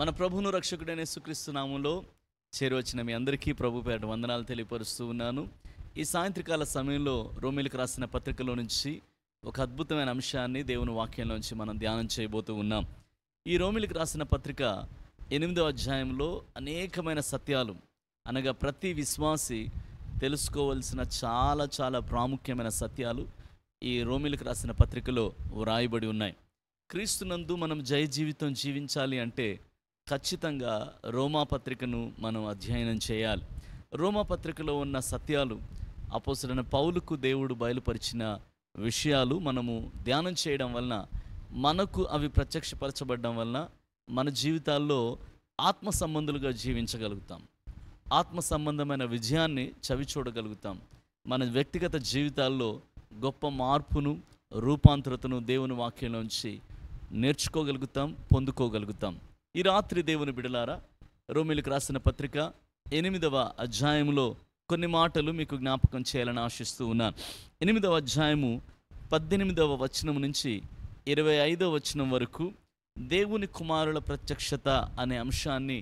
మన ప్రభును రక్షకుడైన యేసుక్రీస్తు నామంలో చేరువచ్చిన మీ అందరికీ ప్రభు పేట వందనాలు తెలియపరుస్తూ ఉన్నాను ఈ సాయంత్రకాల సమయంలో రోమిలకు రాసిన పత్రికలో నుంచి ఒక అద్భుతమైన అంశాన్ని దేవుని వాక్యంలోంచి మనం ధ్యానం చేయబోతూ ఉన్నాం ఈ రోమిలకు రాసిన పత్రిక ఎనిమిదో అధ్యాయంలో అనేకమైన సత్యాలు అనగా ప్రతి విశ్వాసి తెలుసుకోవలసిన చాలా చాలా ప్రాముఖ్యమైన సత్యాలు ఈ రోమిలకు రాసిన పత్రికలో వ్రాయబడి ఉన్నాయి క్రీస్తునందు మనం జయ జీవితం జీవించాలి అంటే ఖచ్చితంగా రోమాపత్రికను మనం అధ్యయనం చేయాలి రోమాపత్రికలో ఉన్న సత్యాలు అపోసరైన పౌలుకు దేవుడు బయలుపరిచిన విషయాలు మనము ధ్యానం చేయడం వలన మనకు అవి ప్రత్యక్షపరచబడడం వలన మన జీవితాల్లో ఆత్మ సంబంధులుగా జీవించగలుగుతాం ఆత్మ సంబంధమైన విజయాన్ని చవి చూడగలుగుతాం మన వ్యక్తిగత జీవితాల్లో గొప్ప మార్పును రూపాంతరతను దేవుని వాక్యంలోంచి నేర్చుకోగలుగుతాం పొందుకోగలుగుతాం ఈ రాత్రి దేవుని బిడలారా రోమిలకు రాసిన పత్రిక ఎనిమిదవ అధ్యాయంలో కొన్ని మాటలు మీకు జ్ఞాపకం చేయాలని ఆశిస్తూ ఉన్నాను ఎనిమిదవ అధ్యాయము పద్దెనిమిదవ వచనం నుంచి ఇరవై ఐదవ వచనం వరకు దేవుని కుమారుల ప్రత్యక్షత అనే అంశాన్ని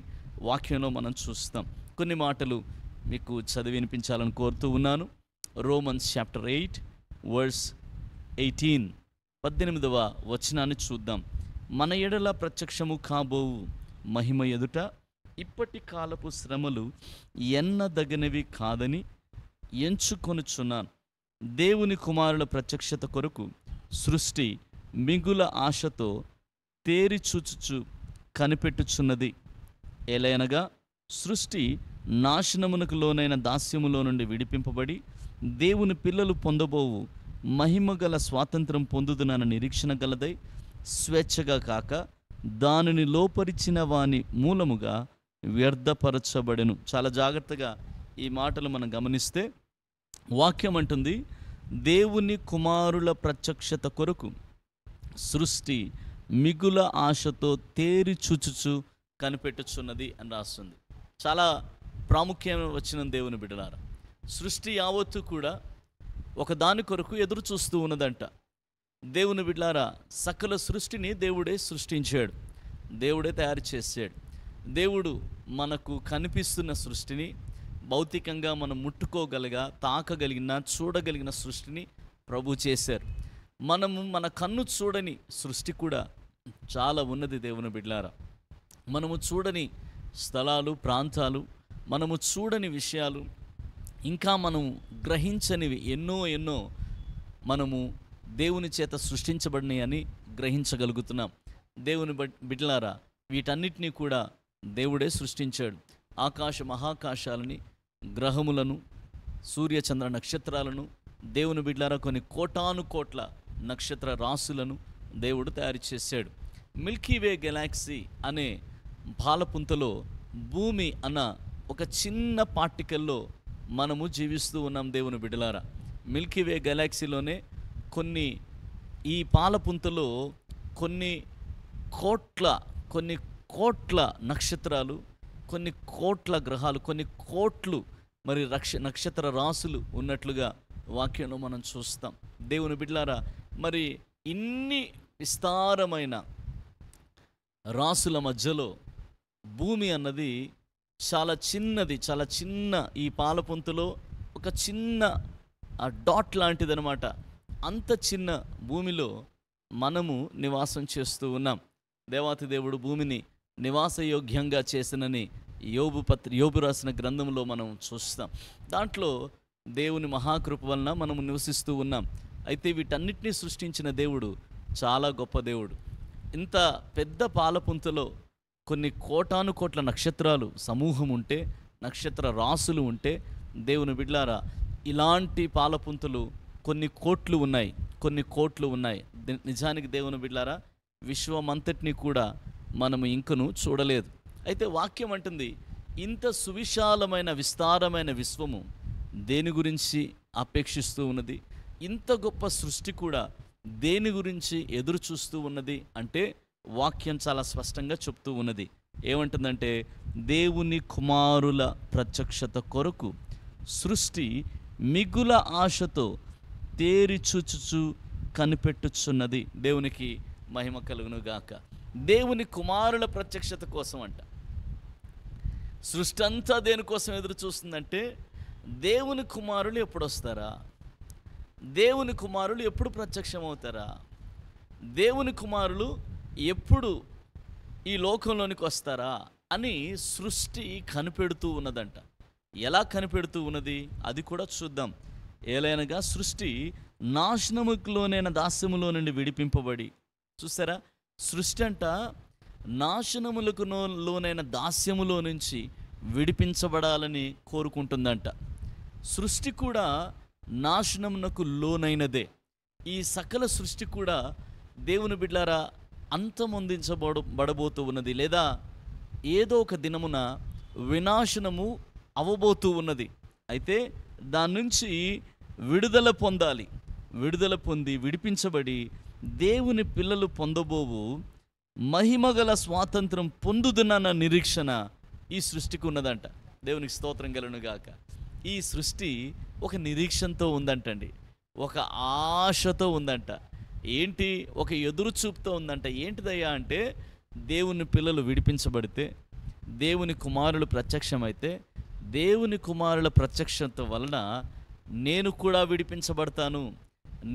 వాక్యంలో మనం చూస్తాం కొన్ని మాటలు మీకు చదివి వినిపించాలని కోరుతూ ఉన్నాను Romans chapter eight verse eighteen పద్దెనిమిదవ వచనాన్ని చూద్దాం మన ఎడల ప్రత్యక్షము కాబోవు మహిమ ఎదుట ఇప్పటి కాలపు శ్రమలు ఎన్నదగినవి కాదని ఎంచుకొనుచున్నాను దేవుని కుమారుల ప్రత్యక్షత కొరకు సృష్టి మిగుల ఆశతో తేరిచూచుచు కనిపెట్టుచున్నది ఎలైనగా సృష్టి నాశనమునకు లోనైన దాస్యములో నుండి విడిపింపబడి దేవుని పిల్లలు పొందబోవు మహిమ గల స్వాతంత్రం పొందుదునన్న నిరీక్షణ గలదై స్వేచ్ఛగా కాక దానిని లోపరిచిన వాని మూలముగా వ్యర్థపరచబడెను చాలా జాగ్రత్తగా ఈ మాటలు మనం గమనిస్తే వాక్యం అంటుంది దేవుని కుమారుల ప్రత్యక్షత కొరకు సృష్టి మిగుల ఆశతో తేరి కనిపెట్టుచున్నది అని రాస్తుంది చాలా ప్రాముఖ్యమైన వచ్చిన దేవుని బిడ్డలారా సృష్టి యావత్తు కూడా ఒకదాని కొరకు ఎదురు చూస్తూ ఉన్నదంట దేవుని బిడ్లారా సకల సృష్టిని దేవుడే సృష్టించాడు దేవుడే తయారు చేసాడు దేవుడు మనకు కనిపిస్తున్న సృష్టిని భౌతికంగా మనం ముట్టుకోగలిగా తాకగలిగిన చూడగలిగిన సృష్టిని ప్రభు చేశారు మనము మన కన్ను చూడని సృష్టి కూడా చాలా ఉన్నది దేవుని బిడ్లారా మనము చూడని స్థలాలు ప్రాంతాలు మనము చూడని విషయాలు ఇంకా మనము గ్రహించనివి ఎన్నో ఎన్నో మనము దేవుని చేత సృష్టించబడినాయి అని గ్రహించగలుగుతున్నాం దేవుని బిడ్లారా వీటన్నిటినీ కూడా దేవుడే సృష్టించాడు ఆకాశ మహాకాశాలని గ్రహములను సూర్యచంద్ర నక్షత్రాలను దేవుని బిడ్లారా కొన్ని కోటాను కోట్ల నక్షత్ర రాసులను దేవుడు తయారు చేశాడు మిల్కీవే గెలాక్సీ అనే బాలపుంతలో భూమి అన్న ఒక చిన్న పార్టికల్లో మనము జీవిస్తూ ఉన్నాం దేవుని బిడ్డలారా మిల్కీవే గెలాక్సీలోనే కొన్ని ఈ పాలపుంతలు కొన్ని కోట్ల కొన్ని కోట్ల నక్షత్రాలు కొన్ని కోట్ల గ్రహాలు కొన్ని కోట్లు మరి రక్ష నక్షత్ర రాసులు ఉన్నట్లుగా వాక్యంలో మనం చూస్తాం దేవుని బిడ్లారా మరి ఇన్ని విస్తారమైన రాసుల మధ్యలో భూమి అన్నది చాలా చిన్నది చాలా చిన్న ఈ పాలపుంతలో ఒక చిన్న డాట్ లాంటిదనమాట అంత చిన్న భూమిలో మనము నివాసం చేస్తూ ఉన్నాం దేవాతి దేవుడు భూమిని నివాసయోగ్యంగా చేసినని యోబు పత్ర యోబు రాసిన గ్రంథంలో మనం చూస్తాం దాంట్లో దేవుని మహాకృప వలన మనము నివసిస్తూ ఉన్నాం అయితే వీటన్నిటినీ సృష్టించిన దేవుడు చాలా గొప్ప దేవుడు ఇంత పెద్ద పాలపుంతలో కొన్ని కోటాను కోట్ల నక్షత్రాలు సమూహం ఉంటే నక్షత్ర రాసులు ఉంటే దేవుని బిడ్లారా ఇలాంటి పాలపుంతలు కొన్ని కోట్లు ఉన్నాయి కొన్ని కోట్లు ఉన్నాయి నిజానికి దేవుని బిడ్డారా విశ్వమంతటిని కూడా మనము ఇంకను చూడలేదు అయితే వాక్యం అంటుంది ఇంత సువిశాలమైన విస్తారమైన విశ్వము దేని గురించి అపేక్షిస్తూ ఉన్నది ఇంత గొప్ప సృష్టి కూడా దేని గురించి ఎదురు చూస్తూ ఉన్నది అంటే వాక్యం చాలా స్పష్టంగా చెప్తూ ఉన్నది ఏమంటుందంటే దేవుని కుమారుల ప్రత్యక్షత కొరకు సృష్టి మిగుల ఆశతో తేరి చూచుచు కనిపెట్టుచున్నది దేవునికి మహిమ కలుగును గాక దేవుని కుమారుల ప్రత్యక్షత కోసం అంట సృష్టి అంతా దేనికోసం ఎదురు చూస్తుందంటే దేవుని కుమారులు ఎప్పుడు వస్తారా దేవుని కుమారులు ఎప్పుడు ప్రత్యక్షమవుతారా దేవుని కుమారులు ఎప్పుడు ఈ లోకంలోనికి వస్తారా అని సృష్టి కనిపెడుతూ ఉన్నదంట ఎలా కనిపెడుతూ ఉన్నది అది కూడా చూద్దాం ఏలైనగా సృష్టి నాశనముకు లోనైన దాస్యములో నుండి విడిపింపబడి చూస్తారా సృష్టి అంట నాశనములకు లోనైన దాస్యములో నుంచి విడిపించబడాలని కోరుకుంటుందంట సృష్టి కూడా నాశనమునకు లోనైనదే ఈ సకల సృష్టి కూడా దేవుని బిడ్లారా అంతమొందించబడు బడబోతూ ఉన్నది లేదా ఏదో ఒక దినమున వినాశనము అవబోతూ ఉన్నది అయితే దాని నుంచి విడుదల పొందాలి విడుదల పొంది విడిపించబడి దేవుని పిల్లలు పొందబోవు మహిమగల స్వాతంత్రం పొందుదునన్న నిరీక్షణ ఈ సృష్టికి ఉన్నదంట దేవునికి స్తోత్రం గలను గాక ఈ సృష్టి ఒక నిరీక్షణతో ఉందంటండి ఒక ఆశతో ఉందంట ఏంటి ఒక ఎదురు చూపుతో ఉందంట ఏంటిదయ్యా అంటే దేవుని పిల్లలు విడిపించబడితే దేవుని కుమారులు ప్రత్యక్షమైతే దేవుని కుమారుల ప్రత్యక్షత వలన నేను కూడా విడిపించబడతాను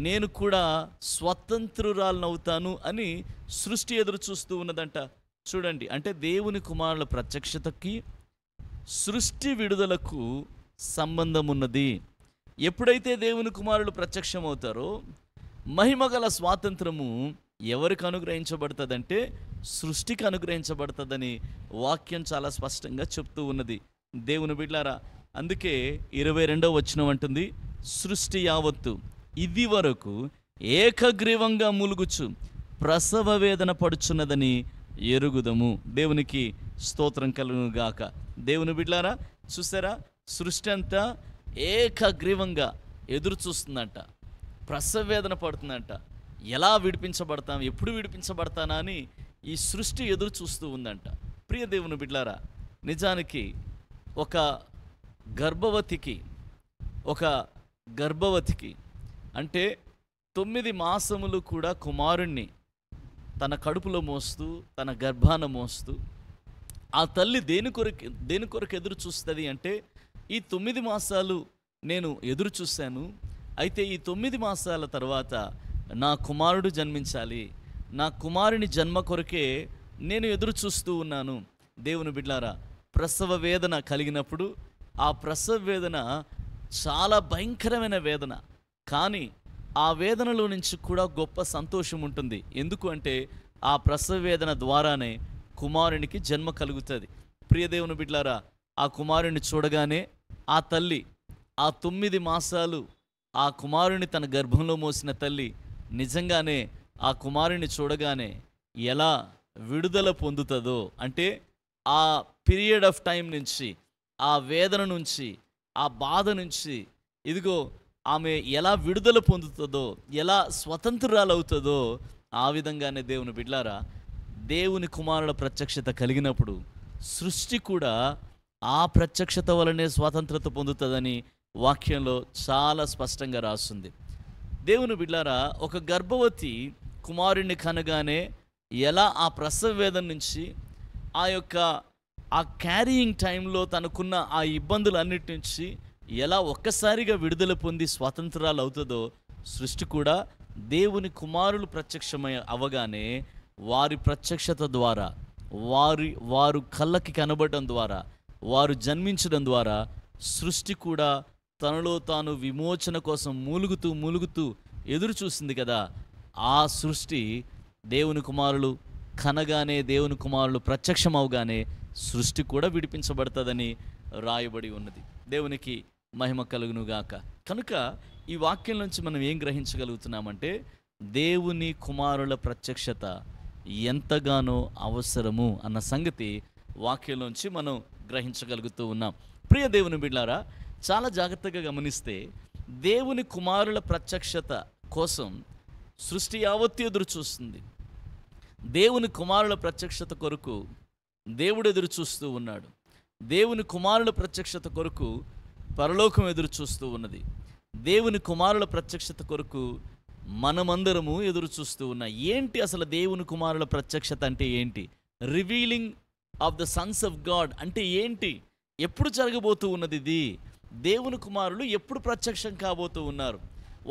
నేను కూడా స్వతంత్రురాలనవుతాను అని సృష్టి ఎదురు చూస్తూ ఉన్నదంట చూడండి అంటే దేవుని కుమారుల ప్రత్యక్షతకి సృష్టి విడుదలకు సంబంధం ఉన్నది ఎప్పుడైతే దేవుని కుమారులు ప్రత్యక్షమవుతారో మహిమగల స్వాతంత్రము ఎవరికి అనుగ్రహించబడుతుందంటే సృష్టికి అనుగ్రహించబడుతుందని వాక్యం చాలా స్పష్టంగా చెప్తూ ఉన్నది దేవుని బిడ్లారా అందుకే ఇరవై రెండవ వచనం అంటుంది సృష్టి యావత్తు ఇది వరకు ఏకగ్రీవంగా ములుగుచు ప్రసవ వేదన పడుచున్నదని ఎరుగుదము దేవునికి స్తోత్రం కలుగుగాక దేవుని బిడ్లారా చూసారా సృష్టి అంతా ఏకగ్రీవంగా ఎదురు చూస్తుందంట ప్రసవ వేదన పడుతుందంట ఎలా విడిపించబడతాం ఎప్పుడు విడిపించబడతానా అని ఈ సృష్టి ఎదురు చూస్తూ ఉందంట ప్రియ దేవుని బిడ్లారా నిజానికి ఒక గర్భవతికి ఒక గర్భవతికి అంటే తొమ్మిది మాసములు కూడా కుమారుణ్ణి తన కడుపులో మోస్తూ తన గర్భాన మోస్తూ ఆ తల్లి దేని కొరకు దేని కొరకు ఎదురు చూస్తుంది అంటే ఈ తొమ్మిది మాసాలు నేను ఎదురు చూశాను అయితే ఈ తొమ్మిది మాసాల తర్వాత నా కుమారుడు జన్మించాలి నా కుమారుని జన్మ కొరకే నేను ఎదురు చూస్తూ ఉన్నాను దేవుని బిడ్లారా ప్రసవ వేదన కలిగినప్పుడు ఆ ప్రసవ వేదన చాలా భయంకరమైన వేదన కానీ ఆ వేదనలో నుంచి కూడా గొప్ప సంతోషం ఉంటుంది ఎందుకు అంటే ఆ ప్రసవ వేదన ద్వారానే కుమారునికి జన్మ కలుగుతుంది ప్రియదేవుని బిడ్లారా ఆ కుమారుని చూడగానే ఆ తల్లి ఆ తొమ్మిది మాసాలు ఆ కుమారుని తన గర్భంలో మోసిన తల్లి నిజంగానే ఆ కుమారుని చూడగానే ఎలా విడుదల పొందుతుందో అంటే ఆ పీరియడ్ ఆఫ్ టైం నుంచి ఆ వేదన నుంచి ఆ బాధ నుంచి ఇదిగో ఆమె ఎలా విడుదల పొందుతుందో ఎలా అవుతుందో ఆ విధంగానే దేవుని బిడ్లారా దేవుని కుమారుల ప్రత్యక్షత కలిగినప్పుడు సృష్టి కూడా ఆ ప్రత్యక్షత వలనే స్వాతంత్రత పొందుతుందని వాక్యంలో చాలా స్పష్టంగా రాస్తుంది దేవుని బిడ్లారా ఒక గర్భవతి కుమారుణ్ణి కనగానే ఎలా ఆ ప్రసవ వేదన నుంచి ఆ యొక్క ఆ క్యారీయింగ్ టైంలో తనకున్న ఆ ఇబ్బందులన్నిటి నుంచి ఎలా ఒక్కసారిగా విడుదల పొంది స్వాతంత్రాలు అవుతుందో సృష్టి కూడా దేవుని కుమారులు ప్రత్యక్షమై అవగానే వారి ప్రత్యక్షత ద్వారా వారి వారు కళ్ళకి కనబడడం ద్వారా వారు జన్మించడం ద్వారా సృష్టి కూడా తనలో తాను విమోచన కోసం మూలుగుతూ మూలుగుతూ ఎదురు చూసింది కదా ఆ సృష్టి దేవుని కుమారులు కనగానే దేవుని కుమారులు ప్రత్యక్షమవగానే సృష్టి కూడా విడిపించబడుతుందని రాయబడి ఉన్నది దేవునికి మహిమ కలుగునుగాక కనుక ఈ వాక్యం నుంచి మనం ఏం గ్రహించగలుగుతున్నామంటే దేవుని కుమారుల ప్రత్యక్షత ఎంతగానో అవసరము అన్న సంగతి వాక్యంలోంచి మనం గ్రహించగలుగుతూ ఉన్నాం ప్రియ దేవుని బిడ్లారా చాలా జాగ్రత్తగా గమనిస్తే దేవుని కుమారుల ప్రత్యక్షత కోసం సృష్టి యావత్తు ఎదురు చూస్తుంది దేవుని కుమారుల ప్రత్యక్షత కొరకు దేవుడు ఎదురు చూస్తూ ఉన్నాడు దేవుని కుమారుల ప్రత్యక్షత కొరకు పరలోకం ఎదురు చూస్తూ ఉన్నది దేవుని కుమారుల ప్రత్యక్షత కొరకు మనమందరము ఎదురు చూస్తూ ఉన్నాం ఏంటి అసలు దేవుని కుమారుల ప్రత్యక్షత అంటే ఏంటి revealing of the sons of God అంటే ఏంటి ఎప్పుడు జరగబోతూ ఉన్నది ఇది దేవుని కుమారులు ఎప్పుడు ప్రత్యక్షం కాబోతూ ఉన్నారు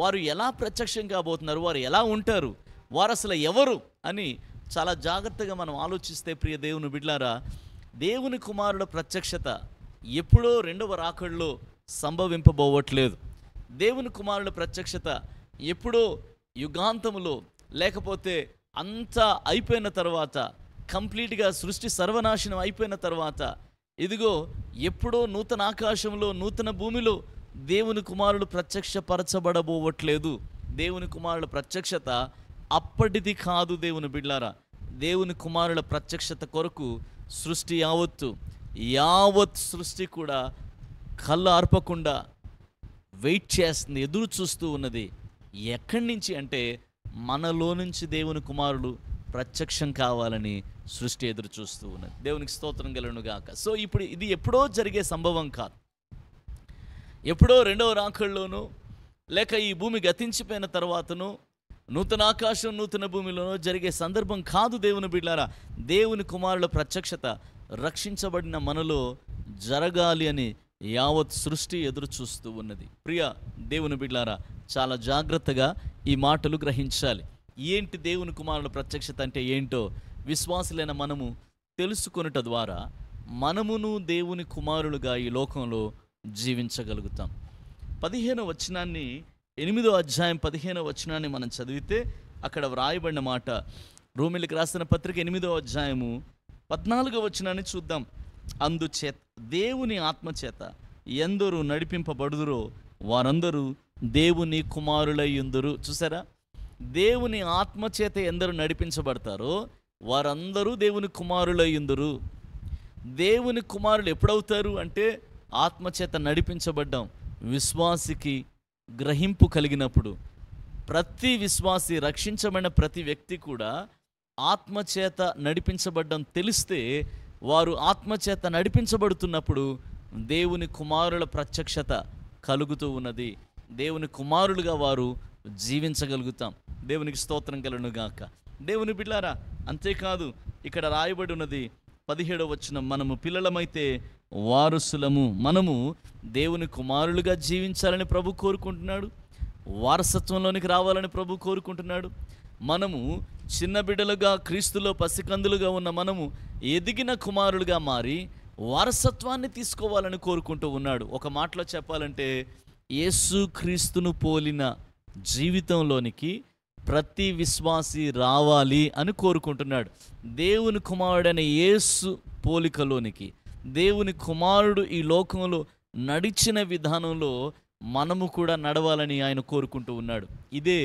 వారు ఎలా ప్రత్యక్షం కాబోతున్నారు వారు ఎలా ఉంటారు వారు అసలు ఎవరు అని చాలా జాగ్రత్తగా మనం ఆలోచిస్తే ప్రియ దేవుని బిడ్లారా దేవుని కుమారుల ప్రత్యక్షత ఎప్పుడో రెండవ రాకడలో సంభవింపబోవట్లేదు దేవుని కుమారుల ప్రత్యక్షత ఎప్పుడో యుగాంతములో లేకపోతే అంతా అయిపోయిన తర్వాత కంప్లీట్గా సృష్టి సర్వనాశనం అయిపోయిన తర్వాత ఇదిగో ఎప్పుడో నూతన ఆకాశంలో నూతన భూమిలో దేవుని కుమారుడు ప్రత్యక్షపరచబడబోవట్లేదు దేవుని కుమారుడు ప్రత్యక్షత అప్పటిది కాదు దేవుని బిడ్లారా దేవుని కుమారుల ప్రత్యక్షత కొరకు సృష్టి యావత్తు యావత్ సృష్టి కూడా కళ్ళు ఆర్పకుండా వెయిట్ చేస్తుంది ఎదురు చూస్తూ ఉన్నది ఎక్కడి నుంచి అంటే మనలో నుంచి దేవుని కుమారుడు ప్రత్యక్షం కావాలని సృష్టి ఎదురు చూస్తూ ఉన్నది దేవునికి స్తోత్రం గెలను గాక సో ఇప్పుడు ఇది ఎప్పుడో జరిగే సంభవం కాదు ఎప్పుడో రెండవ రాకుల్లోనూ లేక ఈ భూమి గతించిపోయిన తర్వాతను నూతన ఆకాశం నూతన భూమిలో జరిగే సందర్భం కాదు దేవుని బిడ్డారా దేవుని కుమారుల ప్రత్యక్షత రక్షించబడిన మనలో జరగాలి అని యావత్ సృష్టి ఎదురు చూస్తూ ఉన్నది ప్రియ దేవుని బిడ్లారా చాలా జాగ్రత్తగా ఈ మాటలు గ్రహించాలి ఏంటి దేవుని కుమారుల ప్రత్యక్షత అంటే ఏంటో విశ్వాసులైన మనము తెలుసుకొనుట ద్వారా మనమును దేవుని కుమారులుగా ఈ లోకంలో జీవించగలుగుతాం పదిహేను వచనాన్ని ఎనిమిదో అధ్యాయం పదిహేనో వచనాన్ని మనం చదివితే అక్కడ వ్రాయబడిన మాట రోమిలికి రాసిన పత్రిక ఎనిమిదో అధ్యాయము పద్నాలుగో వచనాన్ని చూద్దాం అందుచేత దేవుని ఆత్మచేత ఎందరు నడిపింపబడుదురో వారందరూ దేవుని కుమారులై ఉందరు చూసారా దేవుని ఆత్మచేత ఎందరు నడిపించబడతారో వారందరూ దేవుని కుమారులై ఉందరు దేవుని కుమారులు ఎప్పుడవుతారు అంటే ఆత్మచేత నడిపించబడ్డాం విశ్వాసికి గ్రహింపు కలిగినప్పుడు ప్రతి విశ్వాసి రక్షించబడిన ప్రతి వ్యక్తి కూడా ఆత్మచేత నడిపించబడ్డం తెలిస్తే వారు ఆత్మచేత నడిపించబడుతున్నప్పుడు దేవుని కుమారుల ప్రత్యక్షత కలుగుతూ ఉన్నది దేవుని కుమారులుగా వారు జీవించగలుగుతాం దేవునికి స్తోత్రం కలను గాక దేవుని బిడ్డారా అంతేకాదు ఇక్కడ రాయబడి ఉన్నది పదిహేడవ వచ్చిన మనము పిల్లలమైతే వారసులము మనము దేవుని కుమారులుగా జీవించాలని ప్రభు కోరుకుంటున్నాడు వారసత్వంలోనికి రావాలని ప్రభు కోరుకుంటున్నాడు మనము చిన్న బిడ్డలుగా క్రీస్తులో పసికందులుగా ఉన్న మనము ఎదిగిన కుమారులుగా మారి వారసత్వాన్ని తీసుకోవాలని కోరుకుంటూ ఉన్నాడు ఒక మాటలో చెప్పాలంటే యేసు క్రీస్తును పోలిన జీవితంలోనికి ప్రతి విశ్వాసి రావాలి అని కోరుకుంటున్నాడు దేవుని కుమారుడైన యేసు పోలికలోనికి దేవుని కుమారుడు ఈ లోకంలో నడిచిన విధానంలో మనము కూడా నడవాలని ఆయన కోరుకుంటూ ఉన్నాడు ఇదే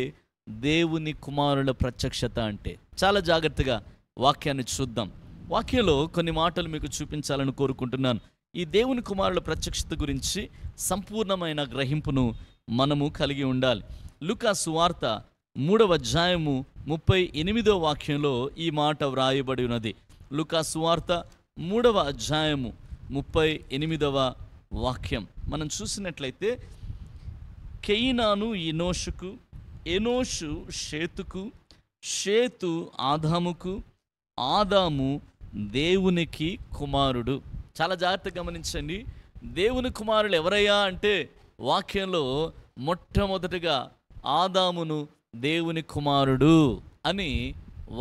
దేవుని కుమారుల ప్రత్యక్షత అంటే చాలా జాగ్రత్తగా వాక్యాన్ని చూద్దాం వాక్యంలో కొన్ని మాటలు మీకు చూపించాలని కోరుకుంటున్నాను ఈ దేవుని కుమారుల ప్రత్యక్షత గురించి సంపూర్ణమైన గ్రహింపును మనము కలిగి ఉండాలి లుకా సువార్త మూడవ అధ్యాయము ముప్పై ఎనిమిదో వాక్యంలో ఈ మాట వ్రాయబడి ఉన్నది సువార్త మూడవ అధ్యాయము ముప్పై ఎనిమిదవ వాక్యం మనం చూసినట్లయితే కెయినాను ఎనోషుకు ఎనోషు షేతుకు షేతు ఆదాముకు ఆదాము దేవునికి కుమారుడు చాలా జాగ్రత్తగా గమనించండి దేవుని కుమారులు ఎవరయ్యా అంటే వాక్యంలో మొట్టమొదటిగా ఆదామును దేవుని కుమారుడు అని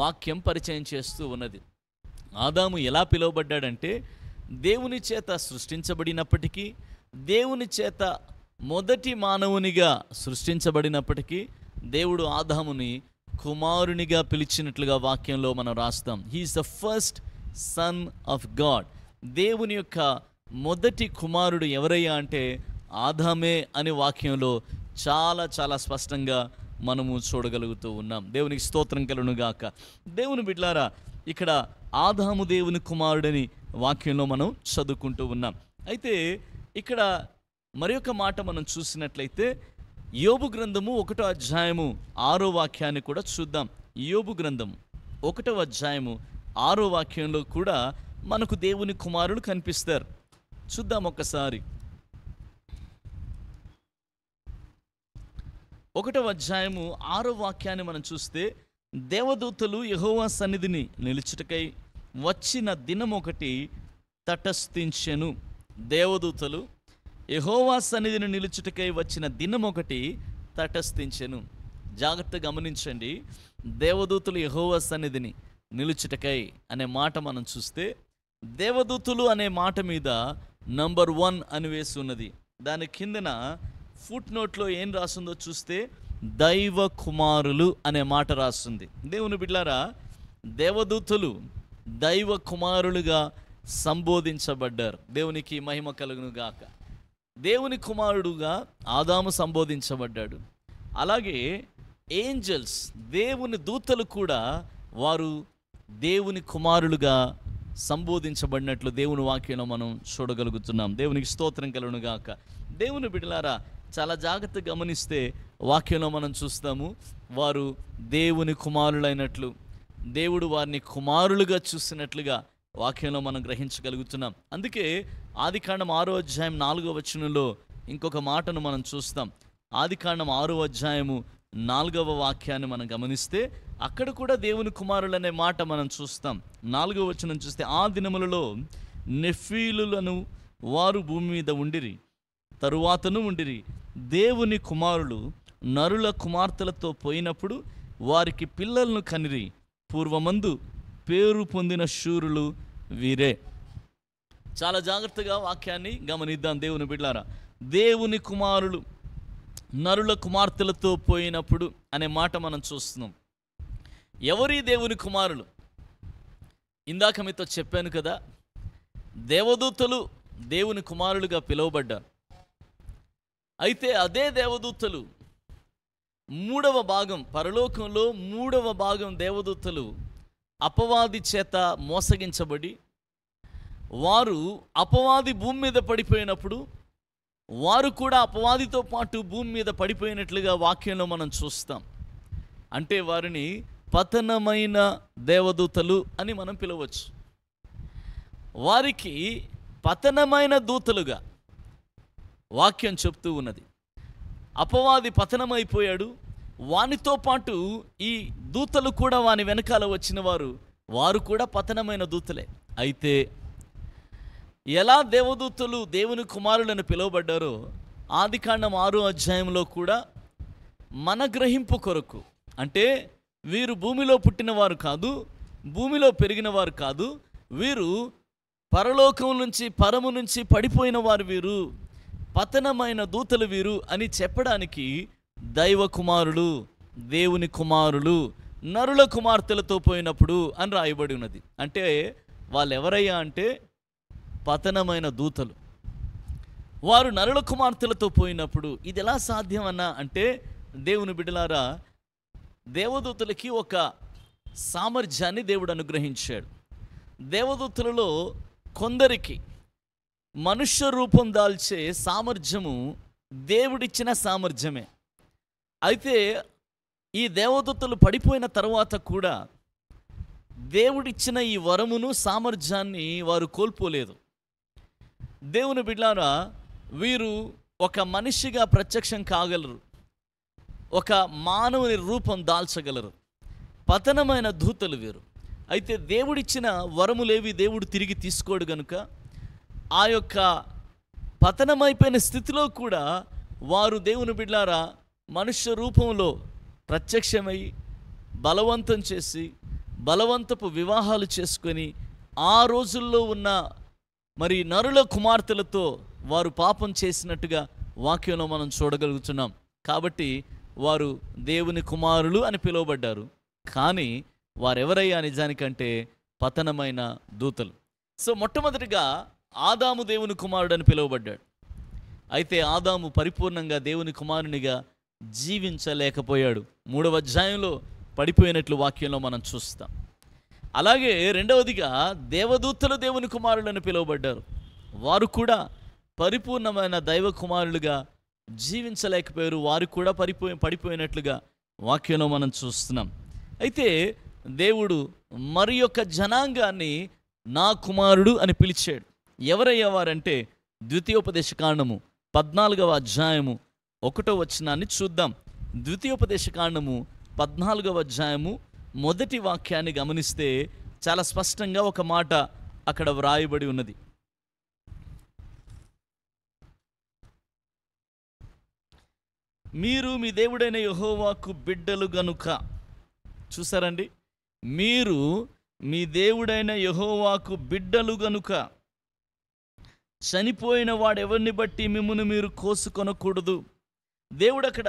వాక్యం పరిచయం చేస్తూ ఉన్నది ఆదాము ఎలా పిలువబడ్డాడంటే దేవుని చేత సృష్టించబడినప్పటికీ దేవుని చేత మొదటి మానవునిగా సృష్టించబడినప్పటికీ దేవుడు ఆదాముని కుమారునిగా పిలిచినట్లుగా వాక్యంలో మనం రాస్తాం he is the first son of God దేవుని యొక్క మొదటి కుమారుడు ఎవరయ్యా అంటే ఆదామే అని వాక్యంలో చాలా చాలా స్పష్టంగా మనము చూడగలుగుతూ ఉన్నాం దేవునికి స్తోత్రం కలునుగాక దేవుని బిడ్లారా ఇక్కడ ఆదాము దేవుని కుమారుడని వాక్యంలో మనం చదువుకుంటూ ఉన్నాం అయితే ఇక్కడ మరి మాట మనం చూసినట్లయితే యోబు గ్రంథము ఒకటో అధ్యాయము ఆరో వాక్యాన్ని కూడా చూద్దాం యోబు గ్రంథం ఒకటో అధ్యాయము ఆరో వాక్యంలో కూడా మనకు దేవుని కుమారుడు కనిపిస్తారు చూద్దాం ఒక్కసారి ఒకటవ అధ్యాయము ఆరో వాక్యాన్ని మనం చూస్తే దేవదూతలు యహోవా సన్నిధిని నిలుచుటకై వచ్చిన దినం ఒకటి తటస్థించెను దేవదూతలు యహోవా సన్నిధిని నిలుచుటకై వచ్చిన దినం ఒకటి తటస్థించెను జాగ్రత్త గమనించండి దేవదూతలు యహోవా సన్నిధిని నిలుచుటకై అనే మాట మనం చూస్తే దేవదూతులు అనే మాట మీద నంబర్ వన్ అని వేసి ఉన్నది దాని కిందన ఫుట్ నోట్లో ఏం రాస్తుందో చూస్తే దైవ కుమారులు అనే మాట రాస్తుంది దేవుని బిడ్లారా దేవదూతలు దైవ కుమారులుగా సంబోధించబడ్డారు దేవునికి మహిమ కలుగును గాక దేవుని కుమారుడుగా ఆదాము సంబోధించబడ్డాడు అలాగే ఏంజల్స్ దేవుని దూతలు కూడా వారు దేవుని కుమారులుగా సంబోధించబడినట్లు దేవుని వాక్యంలో మనం చూడగలుగుతున్నాం దేవునికి స్తోత్రం కలుగును గాక దేవుని బిడ్డలారా చాలా జాగ్రత్తగా గమనిస్తే వాక్యంలో మనం చూస్తాము వారు దేవుని కుమారులైనట్లు దేవుడు వారిని కుమారులుగా చూసినట్లుగా వాక్యంలో మనం గ్రహించగలుగుతున్నాం అందుకే ఆది కాండం ఆరో అధ్యాయం నాలుగో వచనంలో ఇంకొక మాటను మనం చూస్తాం ఆది కాండం ఆరో అధ్యాయము నాలుగవ వాక్యాన్ని మనం గమనిస్తే అక్కడ కూడా దేవుని కుమారులు అనే మాట మనం చూస్తాం నాలుగవ వచనం చూస్తే ఆ దినములలో నెఫీలులను వారు భూమి మీద ఉండిరి తరువాతను ఉండిరి దేవుని కుమారులు నరుల కుమార్తెలతో పోయినప్పుడు వారికి పిల్లలను కనిరి పూర్వమందు పేరు పొందిన శూరులు వీరే చాలా జాగ్రత్తగా వాక్యాన్ని గమనిద్దాం దేవుని బిడ్డారా దేవుని కుమారులు నరుల కుమార్తెలతో పోయినప్పుడు అనే మాట మనం చూస్తున్నాం ఎవరి దేవుని కుమారులు ఇందాక మీతో చెప్పాను కదా దేవదూతలు దేవుని కుమారులుగా పిలువబడ్డారు అయితే అదే దేవదూతలు మూడవ భాగం పరలోకంలో మూడవ భాగం దేవదూతలు అపవాది చేత మోసగించబడి వారు అపవాది భూమి మీద పడిపోయినప్పుడు వారు కూడా అపవాదితో పాటు భూమి మీద పడిపోయినట్లుగా వాక్యంలో మనం చూస్తాం అంటే వారిని పతనమైన దేవదూతలు అని మనం పిలవచ్చు వారికి పతనమైన దూతలుగా వాక్యం చెప్తూ ఉన్నది అపవాది పతనమైపోయాడు వానితో పాటు ఈ దూతలు కూడా వాని వెనకాల వచ్చిన వారు వారు కూడా పతనమైన దూతలే అయితే ఎలా దేవదూతలు దేవుని కుమారులను పిలువబడ్డారో ఆదికాండం ఆరో అధ్యాయంలో కూడా మన గ్రహింపు కొరకు అంటే వీరు భూమిలో పుట్టినవారు కాదు భూమిలో పెరిగినవారు కాదు వీరు పరలోకం నుంచి పరము నుంచి పడిపోయిన వారు వీరు పతనమైన దూతలు వీరు అని చెప్పడానికి దైవ కుమారులు దేవుని కుమారులు నరుల కుమార్తెలతో పోయినప్పుడు అని రాయబడి ఉన్నది అంటే వాళ్ళు ఎవరయ్యా అంటే పతనమైన దూతలు వారు నరుల కుమార్తెలతో పోయినప్పుడు ఇది ఎలా సాధ్యమన్నా అంటే దేవుని బిడలారా దేవదూతలకి ఒక సామర్థ్యాన్ని దేవుడు అనుగ్రహించాడు దేవదూతలలో కొందరికి మనుష్య రూపం దాల్చే సామర్థ్యము దేవుడిచ్చిన సామర్థ్యమే అయితే ఈ దేవదత్తులు పడిపోయిన తర్వాత కూడా దేవుడిచ్చిన ఈ వరమును సామర్థ్యాన్ని వారు కోల్పోలేదు దేవుని బిడ్డారా వీరు ఒక మనిషిగా ప్రత్యక్షం కాగలరు ఒక మానవుని రూపం దాల్చగలరు పతనమైన దూతలు వీరు అయితే దేవుడిచ్చిన వరములేవి దేవుడు తిరిగి తీసుకోడు గనుక ఆ యొక్క పతనమైపోయిన స్థితిలో కూడా వారు దేవుని బిడ్లారా మనుష్య రూపంలో ప్రత్యక్షమై బలవంతం చేసి బలవంతపు వివాహాలు చేసుకొని ఆ రోజుల్లో ఉన్న మరి నరుల కుమార్తెలతో వారు పాపం చేసినట్టుగా వాక్యంలో మనం చూడగలుగుతున్నాం కాబట్టి వారు దేవుని కుమారులు అని పిలువబడ్డారు కానీ వారెవరయ్యా నిజానికంటే పతనమైన దూతలు సో మొట్టమొదటిగా ఆదాము దేవుని కుమారుడు అని పిలువబడ్డాడు అయితే ఆదాము పరిపూర్ణంగా దేవుని కుమారునిగా జీవించలేకపోయాడు మూడవ అధ్యాయంలో పడిపోయినట్లు వాక్యంలో మనం చూస్తాం అలాగే రెండవదిగా దేవదూతలు దేవుని కుమారులను పిలువబడ్డారు వారు కూడా పరిపూర్ణమైన దైవ కుమారులుగా జీవించలేకపోయారు వారు కూడా పరిపోయి పడిపోయినట్లుగా వాక్యంలో మనం చూస్తున్నాం అయితే దేవుడు మరి యొక్క జనాంగాన్ని నా కుమారుడు అని పిలిచాడు ఎవరయ్యేవారంటే ద్వితీయోపదేశ కాండము పద్నాలుగవ అధ్యాయము ఒకటో వచనాన్ని చూద్దాం ద్వితీయోపదేశ కాండము పద్నాలుగవ అధ్యాయము మొదటి వాక్యాన్ని గమనిస్తే చాలా స్పష్టంగా ఒక మాట అక్కడ వ్రాయబడి ఉన్నది మీరు మీ దేవుడైన యహోవాకు బిడ్డలు గనుక చూసారండి మీరు మీ దేవుడైన యహోవాకు బిడ్డలు గనుక చనిపోయిన వాడు ఎవరిని బట్టి మిమ్మల్ని మీరు కోసుకొనకూడదు దేవుడు అక్కడ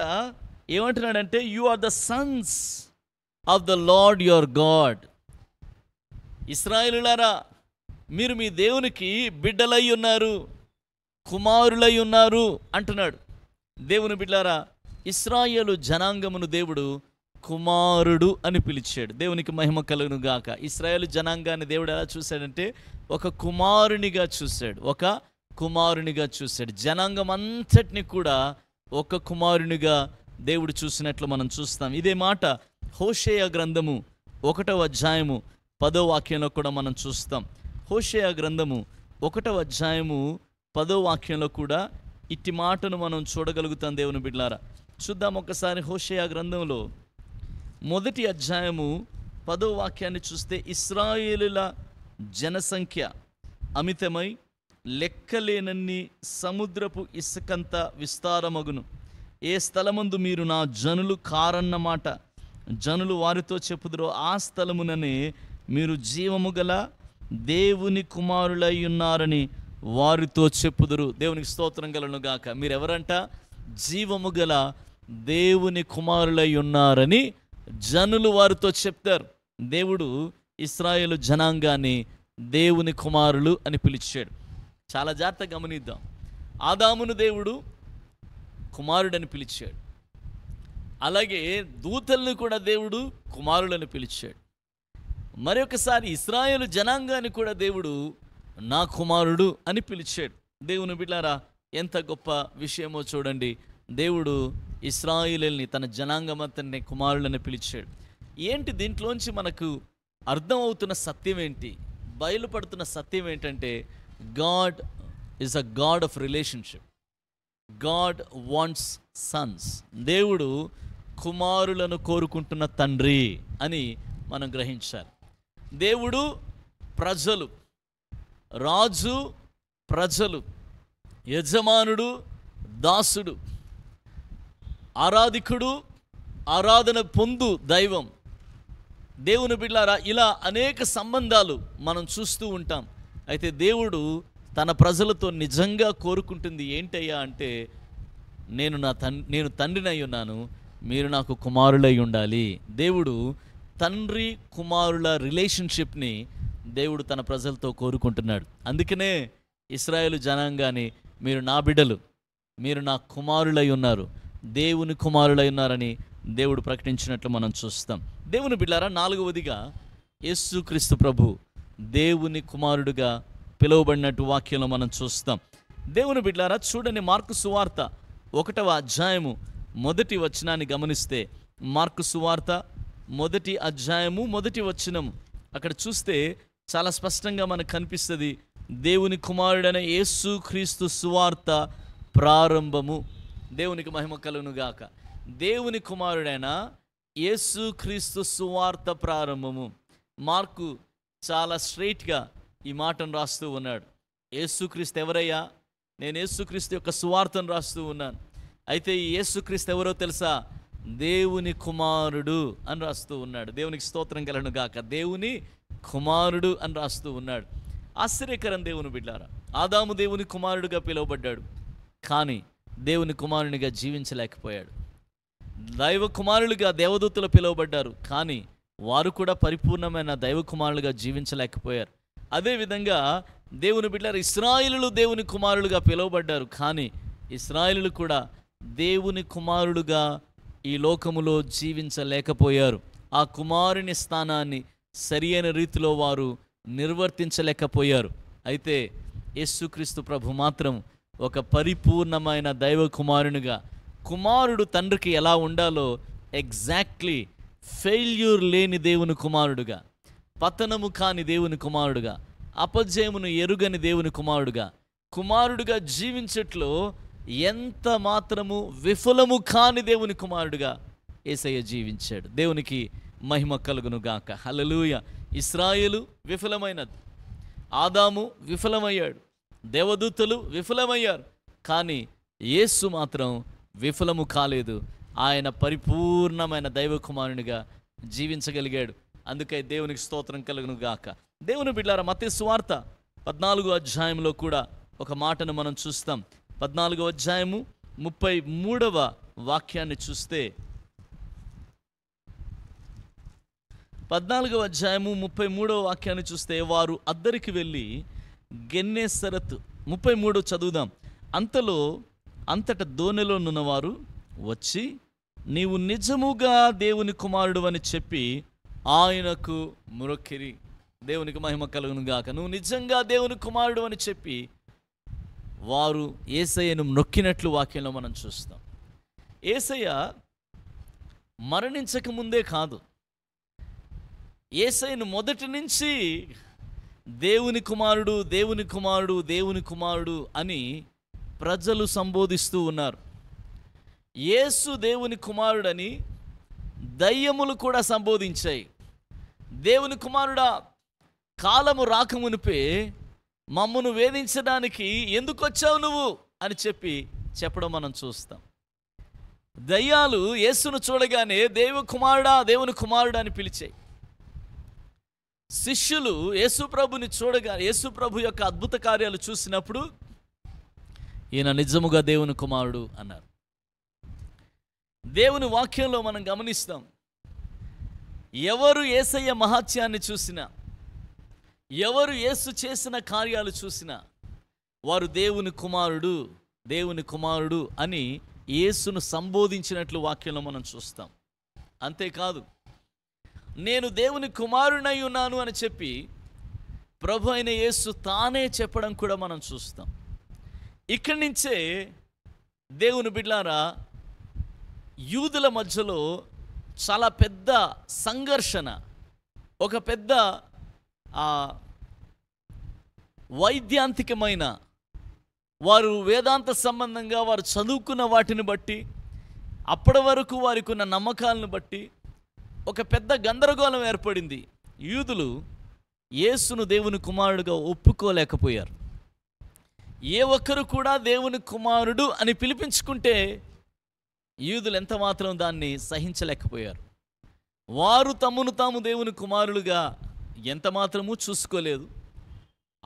ఏమంటున్నాడంటే you are the sons of the Lord your God ఇస్రాయలులారా మీరు మీ దేవునికి బిడ్డలై ఉన్నారు కుమారులై ఉన్నారు అంటున్నాడు దేవుని బిడ్డలారా ఇస్రాయేలు జనాంగమును దేవుడు కుమారుడు అని పిలిచాడు దేవునికి మహిమ కలుగును గాక ఇస్రాయేల్ జనాంగాన్ని దేవుడు ఎలా చూశాడంటే ఒక కుమారునిగా చూశాడు ఒక కుమారునిగా చూశాడు జనాంగం అంతటిని కూడా ఒక కుమారునిగా దేవుడు చూసినట్లు మనం చూస్తాం ఇదే మాట హోషేయ గ్రంథము ఒకటవ అధ్యాయము పదో వాక్యంలో కూడా మనం చూస్తాం హోషేయ గ్రంథము ఒకటవ అధ్యాయము పదో వాక్యంలో కూడా ఇట్టి మాటను మనం చూడగలుగుతాం దేవుని బిడ్లారా చూద్దాం ఒక్కసారి హోషేయ గ్రంథంలో మొదటి అధ్యాయము పదో వాక్యాన్ని చూస్తే ఇస్రాయేలుల జనసంఖ్య అమితమై లెక్కలేనన్ని సముద్రపు ఇసుకంత విస్తారమగును ఏ స్థలమందు మీరు నా జనులు కారన్నమాట జనులు వారితో చెప్పుదురో ఆ స్థలముననే మీరు జీవము గల దేవుని కుమారులై ఉన్నారని వారితో చెప్పుదురు దేవునికి స్తోత్రం గలను గాక మీరెవరంట జీవము గల దేవుని కుమారులై ఉన్నారని జనులు వారితో చెప్తారు దేవుడు ఇస్రాయేలు జనాంగాన్ని దేవుని కుమారులు అని పిలిచాడు చాలా జాగ్రత్త గమనిద్దాం ఆదామును దేవుడు కుమారుడని పిలిచాడు అలాగే దూతల్ని కూడా దేవుడు కుమారుడని పిలిచాడు మరొకసారి ఇస్రాయేలు జనాంగాన్ని కూడా దేవుడు నా కుమారుడు అని పిలిచాడు దేవుని బిడ్డారా ఎంత గొప్ప విషయమో చూడండి దేవుడు ఇస్రాయిల్ని తన అతన్ని కుమారులను పిలిచాడు ఏంటి దీంట్లోంచి మనకు అర్థమవుతున్న సత్యం ఏంటి బయలుపడుతున్న సత్యం ఏంటంటే God is a God of relationship God wants sons దేవుడు కుమారులను కోరుకుంటున్న తండ్రి అని మనం గ్రహించాలి దేవుడు ప్రజలు రాజు ప్రజలు యజమానుడు దాసుడు ఆరాధికుడు ఆరాధన పొందు దైవం దేవుని బిడ్డారా ఇలా అనేక సంబంధాలు మనం చూస్తూ ఉంటాం అయితే దేవుడు తన ప్రజలతో నిజంగా కోరుకుంటుంది ఏంటయ్యా అంటే నేను నా తన్ నేను తండ్రినై ఉన్నాను మీరు నాకు కుమారులై ఉండాలి దేవుడు తండ్రి కుమారుల రిలేషన్షిప్ని దేవుడు తన ప్రజలతో కోరుకుంటున్నాడు అందుకనే ఇస్రాయేల్ జనాంగాని మీరు నా బిడ్డలు మీరు నా కుమారులై ఉన్నారు దేవుని కుమారులై ఉన్నారని దేవుడు ప్రకటించినట్లు మనం చూస్తాం దేవుని బిడ్డారా నాలుగవదిగా యేసుక్రీస్తు ప్రభు దేవుని కుమారుడుగా పిలువబడినట్టు వాక్యంలో మనం చూస్తాం దేవుని బిడ్డారా చూడండి మార్కు సువార్త ఒకటవ అధ్యాయము మొదటి వచనాన్ని గమనిస్తే మార్కు సువార్త మొదటి అధ్యాయము మొదటి వచనం అక్కడ చూస్తే చాలా స్పష్టంగా మనకు కనిపిస్తుంది దేవుని కుమారుడైన యేసు క్రీస్తు సువార్త ప్రారంభము దేవునికి మహిమ కలుగునుగాక దేవుని కుమారుడైన యేసు క్రీస్తు సువార్త ప్రారంభము మార్కు చాలా స్ట్రైట్గా ఈ మాటను రాస్తూ ఉన్నాడు యేసుక్రీస్తు ఎవరయ్యా నేను యేసుక్రీస్తు యొక్క సువార్తను రాస్తూ ఉన్నాను అయితే ఈ యేసుక్రీస్తు ఎవరో తెలుసా దేవుని కుమారుడు అని రాస్తూ ఉన్నాడు దేవునికి స్తోత్రం కలను గాక దేవుని కుమారుడు అని రాస్తూ ఉన్నాడు ఆశ్చర్యకరం దేవుని బిడ్డారా ఆదాము దేవుని కుమారుడుగా పిలువబడ్డాడు కానీ దేవుని కుమారునిగా జీవించలేకపోయాడు దైవ కుమారులుగా దేవదూతలు పిలువబడ్డారు కానీ వారు కూడా పరిపూర్ణమైన దైవ కుమారులుగా జీవించలేకపోయారు అదేవిధంగా దేవుని బిడ్డలు ఇస్రాయిలు దేవుని కుమారులుగా పిలువబడ్డారు కానీ ఇస్రాయిలు కూడా దేవుని కుమారులుగా ఈ లోకములో జీవించలేకపోయారు ఆ కుమారుని స్థానాన్ని సరి అయిన రీతిలో వారు నిర్వర్తించలేకపోయారు అయితే యేసుక్రీస్తు ప్రభు మాత్రం ఒక పరిపూర్ణమైన దైవ కుమారునిగా కుమారుడు తండ్రికి ఎలా ఉండాలో ఎగ్జాక్ట్లీ ఫెయిల్యూర్ లేని దేవుని కుమారుడుగా పతనము కాని దేవుని కుమారుడుగా అపజయమును ఎరుగని దేవుని కుమారుడుగా కుమారుడుగా జీవించట్లో ఎంత మాత్రము విఫలము కాని దేవుని కుమారుడుగా ఏసయ్య జీవించాడు దేవునికి మహిమ కలుగును గాక హలలుయ ఇస్రాయలు విఫలమైనది ఆదాము విఫలమయ్యాడు దేవదూతలు విఫలమయ్యారు కానీ మాత్రం విఫలము కాలేదు ఆయన పరిపూర్ణమైన దైవకుమారునిగా జీవించగలిగాడు అందుకే దేవునికి స్తోత్రం కలుగును గాక దేవుని బిడ్డారా మత స్వార్త పద్నాలుగో అధ్యాయంలో కూడా ఒక మాటను మనం చూస్తాం పద్నాలుగో అధ్యాయము ముప్పై మూడవ వాక్యాన్ని చూస్తే పద్నాలుగవ అధ్యాయము ముప్పై మూడవ వాక్యాన్ని చూస్తే వారు అద్దరికి వెళ్ళి గెన్నే సరత్ ముప్పై మూడు చదువుదాం అంతలో అంతట దోణిలో నున్నవారు వచ్చి నీవు నిజముగా దేవుని కుమారుడు అని చెప్పి ఆయనకు మురొక్కిరి దేవునికి మహిమ కలుగును గాక నువ్వు నిజంగా దేవుని కుమారుడు అని చెప్పి వారు ఏసయ్యను నొక్కినట్లు వాక్యంలో మనం చూస్తాం ఏసయ్య మరణించక ముందే కాదు ఏసయ్యను మొదటి నుంచి దేవుని కుమారుడు దేవుని కుమారుడు దేవుని కుమారుడు అని ప్రజలు సంబోధిస్తూ ఉన్నారు యేసు దేవుని కుమారుడని దయ్యములు కూడా సంబోధించాయి దేవుని కుమారుడా కాలము రాకమునిపే మమ్మను వేధించడానికి ఎందుకు వచ్చావు నువ్వు అని చెప్పి చెప్పడం మనం చూస్తాం దయ్యాలు యేసును చూడగానే దేవుని కుమారుడా దేవుని కుమారుడా అని పిలిచాయి శిష్యులు యేసుప్రభుని చూడగా యేసుప్రభు యొక్క అద్భుత కార్యాలు చూసినప్పుడు ఈయన నిజముగా దేవుని కుమారుడు అన్నారు దేవుని వాక్యంలో మనం గమనిస్తాం ఎవరు ఏసయ్య మహాత్యాన్ని చూసినా ఎవరు యేసు చేసిన కార్యాలు చూసినా వారు దేవుని కుమారుడు దేవుని కుమారుడు అని యేసును సంబోధించినట్లు వాక్యంలో మనం చూస్తాం అంతేకాదు నేను దేవుని కుమారునై ఉన్నాను అని చెప్పి ప్రభు అయిన యేసు తానే చెప్పడం కూడా మనం చూస్తాం ఇక్కడి నుంచే దేవుని బిడ్లారా యూదుల మధ్యలో చాలా పెద్ద సంఘర్షణ ఒక పెద్ద వైద్యాంతికమైన వారు వేదాంత సంబంధంగా వారు చదువుకున్న వాటిని బట్టి అప్పటి వరకు వారికి ఉన్న నమ్మకాలను బట్టి ఒక పెద్ద గందరగోళం ఏర్పడింది యూదులు యేసును దేవుని కుమారుడుగా ఒప్పుకోలేకపోయారు ఏ ఒక్కరు కూడా దేవుని కుమారుడు అని పిలిపించుకుంటే యూదులు ఎంత మాత్రం దాన్ని సహించలేకపోయారు వారు తమను తాము దేవుని కుమారులుగా ఎంత మాత్రమూ చూసుకోలేదు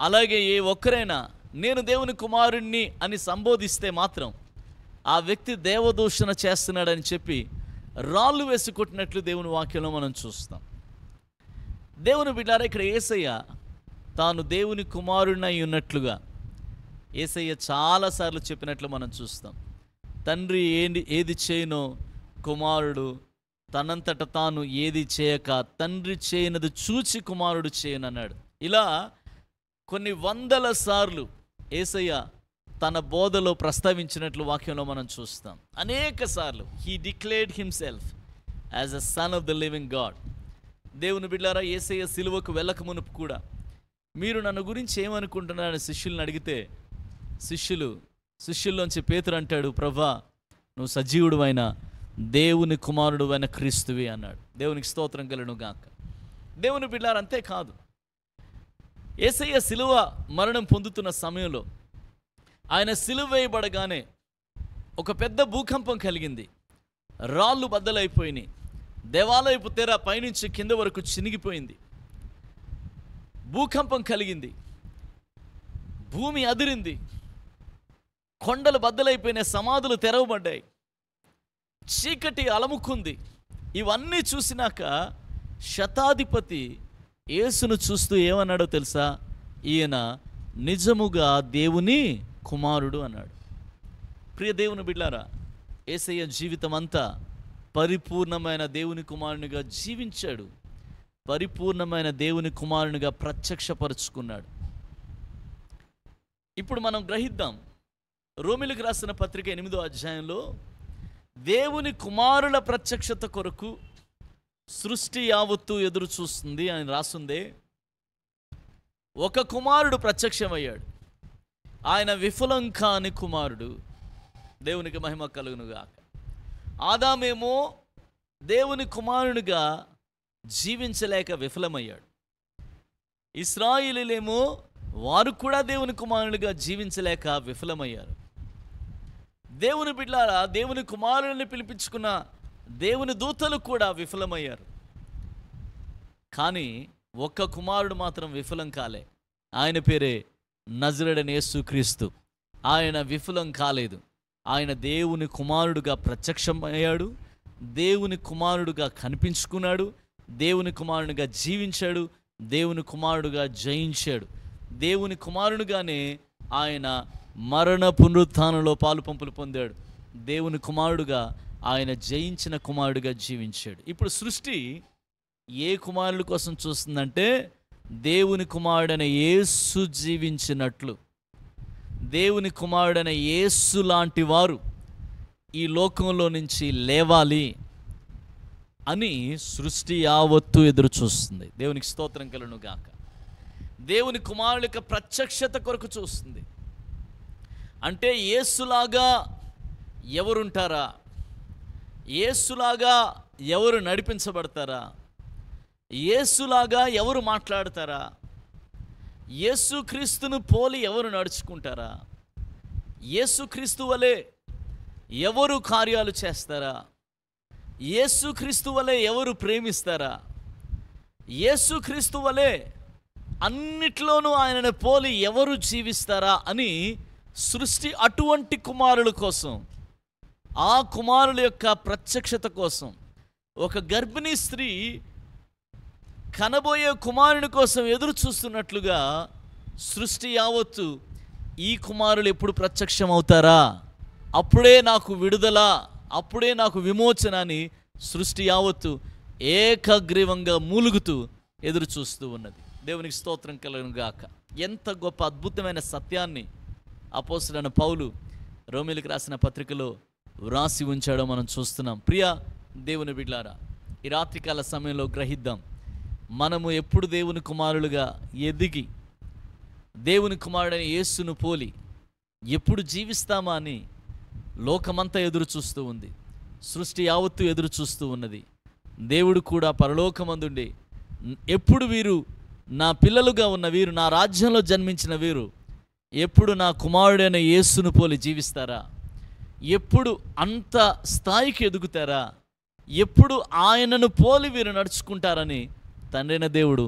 అలాగే ఏ ఒక్కరైనా నేను దేవుని కుమారుణ్ణి అని సంబోధిస్తే మాత్రం ఆ వ్యక్తి దేవదూషణ చేస్తున్నాడని చెప్పి రాళ్ళు వేసి కొట్టినట్లు దేవుని వాక్యంలో మనం చూస్తాం దేవుని బిడ్డారా ఇక్కడ ఏసయ్య తాను దేవుని కుమారుడినై ఉన్నట్లుగా ఏసయ్య చాలాసార్లు చెప్పినట్లు మనం చూస్తాం తండ్రి ఏంటి ఏది చేయను కుమారుడు తనంతట తాను ఏది చేయక తండ్రి చేయనది చూచి కుమారుడు చేయను అన్నాడు ఇలా కొన్ని వందల సార్లు ఏసయ్య తన బోధలో ప్రస్తావించినట్లు వాక్యంలో మనం చూస్తాం అనేక సార్లు he declared himself as a son of the living God దేవుని బిడ్డారా ఏసయ్య సిలువకు వెళ్ళక మునుపు కూడా మీరు నన్ను గురించి ఏమనుకుంటున్నారని శిష్యులను అడిగితే శిష్యులు శిష్యుల్లోంచి పేతురు అంటాడు ప్రభా నువ్వు సజీవుడు అయిన దేవుని కుమారుడు అయిన క్రీస్తువి అన్నాడు దేవునికి స్తోత్రం కలను గాక దేవుని బిడ్డారంతే కాదు ఏసయ్య సిలువ మరణం పొందుతున్న సమయంలో ఆయన సిలువేయబడగానే ఒక పెద్ద భూకంపం కలిగింది రాళ్ళు బద్దలైపోయినాయి దేవాలయపు తెర పైనుంచి కింద వరకు చినిగిపోయింది భూకంపం కలిగింది భూమి అదిరింది కొండలు బద్దలైపోయిన సమాధులు తెరవబడ్డాయి చీకటి అలముకుంది ఇవన్నీ చూసినాక శతాధిపతి యేసును చూస్తూ ఏమన్నాడో తెలుసా ఈయన నిజముగా దేవుని కుమారుడు అన్నాడు ప్రియ దేవుని బిడ్లారా ఏసయ్య జీవితం అంతా పరిపూర్ణమైన దేవుని కుమారునిగా జీవించాడు పరిపూర్ణమైన దేవుని కుమారునిగా ప్రత్యక్షపరుచుకున్నాడు ఇప్పుడు మనం గ్రహిద్దాం రోమిలికి రాసిన పత్రిక ఎనిమిదో అధ్యాయంలో దేవుని కుమారుల ప్రత్యక్షత కొరకు సృష్టి యావత్తు ఎదురు చూస్తుంది అని రాసుందే ఒక కుమారుడు ప్రత్యక్షమయ్యాడు ఆయన విఫలం కాని కుమారుడు దేవునికి మహిమ కలుగునుగాక ఆదామేమో దేవుని కుమారునిగా జీవించలేక విఫలమయ్యాడు ఇస్రాయిలులేమో వారు కూడా దేవుని కుమారునిగా జీవించలేక విఫలమయ్యారు దేవుని బిడ్డారా దేవుని కుమారుని పిలిపించుకున్న దేవుని దూతలు కూడా విఫలమయ్యారు కానీ ఒక్క కుమారుడు మాత్రం విఫలం కాలే ఆయన పేరే నజరడని యేసుక్రీస్తు ఆయన విఫలం కాలేదు ఆయన దేవుని కుమారుడుగా ప్రత్యక్షమయ్యాడు దేవుని కుమారుడుగా కనిపించుకున్నాడు దేవుని కుమారునిగా జీవించాడు దేవుని కుమారుడుగా జయించాడు దేవుని కుమారుడుగానే ఆయన మరణ పునరుత్నంలో పాలు పంపులు పొందాడు దేవుని కుమారుడుగా ఆయన జయించిన కుమారుడుగా జీవించాడు ఇప్పుడు సృష్టి ఏ కుమారుడు కోసం చూస్తుందంటే దేవుని కుమారుడైన యేసు జీవించినట్లు దేవుని కుమారుడైన యేసు లాంటి వారు ఈ లోకంలో నుంచి లేవాలి అని సృష్టి యావత్తు ఎదురు చూస్తుంది దేవునికి స్తోత్రం కలను గాక దేవుని కుమారుడు యొక్క ప్రత్యక్షత కొరకు చూస్తుంది అంటే ఏసులాగా ఎవరుంటారా ఏసులాగా ఎవరు నడిపించబడతారా యేసులాగా ఎవరు మాట్లాడతారా యేసుక్రీస్తును పోలి ఎవరు నడుచుకుంటారా యేసుక్రీస్తు వలె ఎవరు కార్యాలు చేస్తారా యేసుక్రీస్తు వలె ఎవరు ప్రేమిస్తారా యేసుక్రీస్తు వలె అన్నిట్లోనూ ఆయనను పోలి ఎవరు జీవిస్తారా అని సృష్టి అటువంటి కుమారుల కోసం ఆ కుమారుల యొక్క ప్రత్యక్షత కోసం ఒక గర్భిణీ స్త్రీ కనబోయే కుమారుని కోసం ఎదురు చూస్తున్నట్లుగా సృష్టి యావత్తు ఈ కుమారులు ఎప్పుడు ప్రత్యక్షం అవుతారా అప్పుడే నాకు విడుదల అప్పుడే నాకు విమోచన అని సృష్టి యావత్తు ఏకగ్రీవంగా మూలుగుతూ ఎదురు చూస్తూ ఉన్నది దేవునికి స్తోత్రం కలను గాక ఎంత గొప్ప అద్భుతమైన సత్యాన్ని అపోసులైన పౌలు రోమిలకు రాసిన పత్రికలో వ్రాసి ఉంచాడో మనం చూస్తున్నాం ప్రియా దేవుని బిడ్లారా ఈ రాత్రికాల సమయంలో గ్రహిద్దాం మనము ఎప్పుడు దేవుని కుమారులుగా ఎదిగి దేవుని కుమారుడైన యేసును పోలి ఎప్పుడు జీవిస్తామా అని లోకమంతా ఎదురు చూస్తూ ఉంది సృష్టి యావత్తు ఎదురు చూస్తూ ఉన్నది దేవుడు కూడా పరలోకమందుండి ఎప్పుడు వీరు నా పిల్లలుగా ఉన్న వీరు నా రాజ్యంలో జన్మించిన వీరు ఎప్పుడు నా కుమారుడైన యేసును పోలి జీవిస్తారా ఎప్పుడు అంత స్థాయికి ఎదుగుతారా ఎప్పుడు ఆయనను పోలి వీరు నడుచుకుంటారని తండ్రైన దేవుడు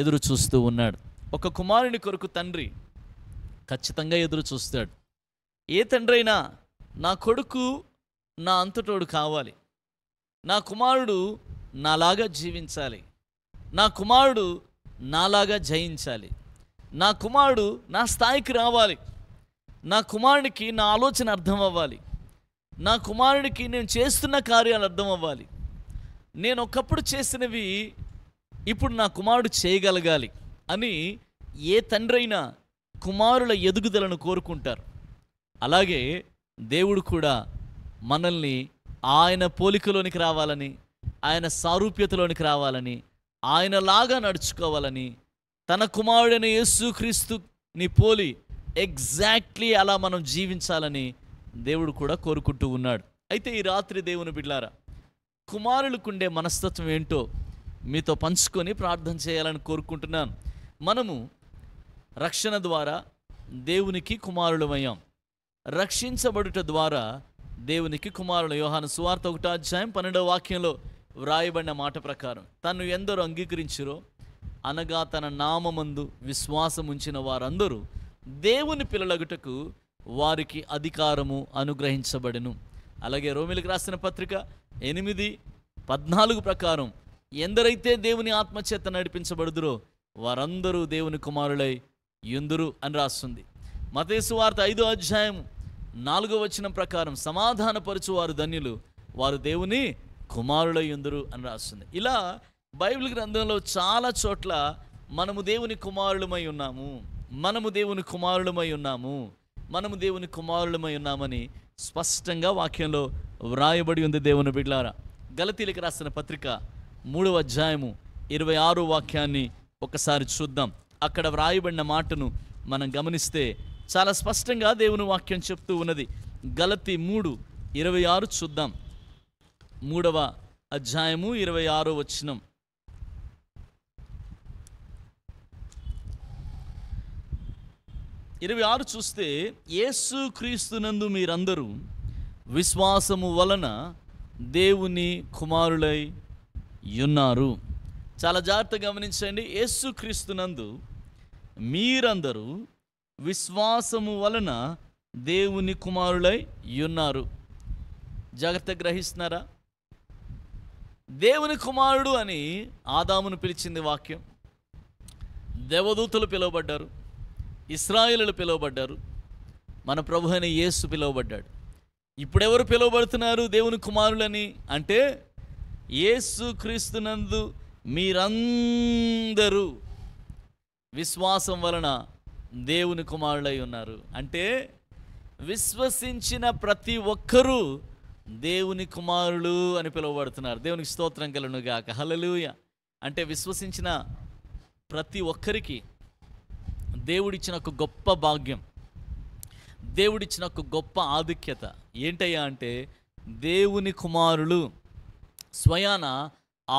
ఎదురు చూస్తూ ఉన్నాడు ఒక కుమారుని కొరకు తండ్రి ఖచ్చితంగా ఎదురు చూస్తాడు ఏ తండ్రైనా నా కొడుకు నా అంతటోడు కావాలి నా కుమారుడు నాలాగా జీవించాలి నా కుమారుడు నాలాగా జయించాలి నా కుమారుడు నా స్థాయికి రావాలి నా కుమారుడికి నా ఆలోచన అర్థం అవ్వాలి నా కుమారుడికి నేను చేస్తున్న కార్యాలు అర్థం అవ్వాలి నేను ఒకప్పుడు చేసినవి ఇప్పుడు నా కుమారుడు చేయగలగాలి అని ఏ తండ్రైనా కుమారుల ఎదుగుదలను కోరుకుంటారు అలాగే దేవుడు కూడా మనల్ని ఆయన పోలికలోనికి రావాలని ఆయన సారూప్యతలోనికి రావాలని ఆయనలాగా నడుచుకోవాలని తన కుమారుడైన యేసుక్రీస్తుని పోలి ఎగ్జాక్ట్లీ అలా మనం జీవించాలని దేవుడు కూడా కోరుకుంటూ ఉన్నాడు అయితే ఈ రాత్రి దేవుని బిడ్లారా కుమారులకుండే మనస్తత్వం ఏంటో మీతో పంచుకొని ప్రార్థన చేయాలని కోరుకుంటున్నాను మనము రక్షణ ద్వారా దేవునికి కుమారులమయ్యాం రక్షించబడుట ద్వారా దేవునికి కుమారుల యోహాను సువార్త ఒకటో అధ్యాయం పన్నెండవ వాక్యంలో వ్రాయబడిన మాట ప్రకారం తను ఎందరో అంగీకరించరో అనగా తన నామందు విశ్వాసం ఉంచిన వారందరూ దేవుని పిల్లలగుటకు వారికి అధికారము అనుగ్రహించబడెను అలాగే రోమిలకు రాసిన పత్రిక ఎనిమిది పద్నాలుగు ప్రకారం ఎందరైతే దేవుని ఆత్మచేత నడిపించబడుదురో వారందరూ దేవుని కుమారులై ఎందురు అని రాస్తుంది మతేసు వార్త ఐదో అధ్యాయం నాలుగో వచ్చిన ప్రకారం సమాధానపరచు వారు ధన్యులు వారు దేవుని కుమారులై ఎందురు అని రాస్తుంది ఇలా బైబిల్ గ్రంథంలో చాలా చోట్ల మనము దేవుని కుమారులమై ఉన్నాము మనము దేవుని కుమారులమై ఉన్నాము మనము దేవుని కుమారులమై ఉన్నామని స్పష్టంగా వాక్యంలో వ్రాయబడి ఉంది దేవుని బిడ్లారా గలతీలకు రాసిన పత్రిక మూడవ అధ్యాయము ఇరవై ఆరు వాక్యాన్ని ఒకసారి చూద్దాం అక్కడ వ్రాయబడిన మాటను మనం గమనిస్తే చాలా స్పష్టంగా దేవుని వాక్యం చెప్తూ ఉన్నది గలతి మూడు ఇరవై ఆరు చూద్దాం మూడవ అధ్యాయము ఇరవై ఆరో వచ్చినం ఇరవై ఆరు చూస్తే యేసు క్రీస్తునందు మీరందరూ విశ్వాసము వలన దేవుని కుమారులై ఉన్నారు చాలా జాగ్రత్తగా గమనించండి యేసుక్రీస్తునందు మీరందరూ విశ్వాసము వలన దేవుని కుమారులై ఉన్నారు జాగ్రత్త గ్రహిస్తున్నారా దేవుని కుమారుడు అని ఆదామును పిలిచింది వాక్యం దేవదూతలు పిలువబడ్డారు ఇస్రాయిలు పిలువబడ్డారు మన ప్రభు అని యేసు పిలువబడ్డాడు ఇప్పుడెవరు పిలువబడుతున్నారు దేవుని కుమారులని అంటే క్రీస్తునందు మీరందరూ విశ్వాసం వలన దేవుని కుమారులై ఉన్నారు అంటే విశ్వసించిన ప్రతి ఒక్కరూ దేవుని కుమారులు అని పిలువబడుతున్నారు దేవునికి స్తోత్రం కలను గాక హలలుయ అంటే విశ్వసించిన ప్రతి ఒక్కరికి దేవుడిచ్చిన ఒక గొప్ప భాగ్యం దేవుడిచ్చిన ఒక గొప్ప ఆధిక్యత ఏంటయ్యా అంటే దేవుని కుమారులు స్వయాన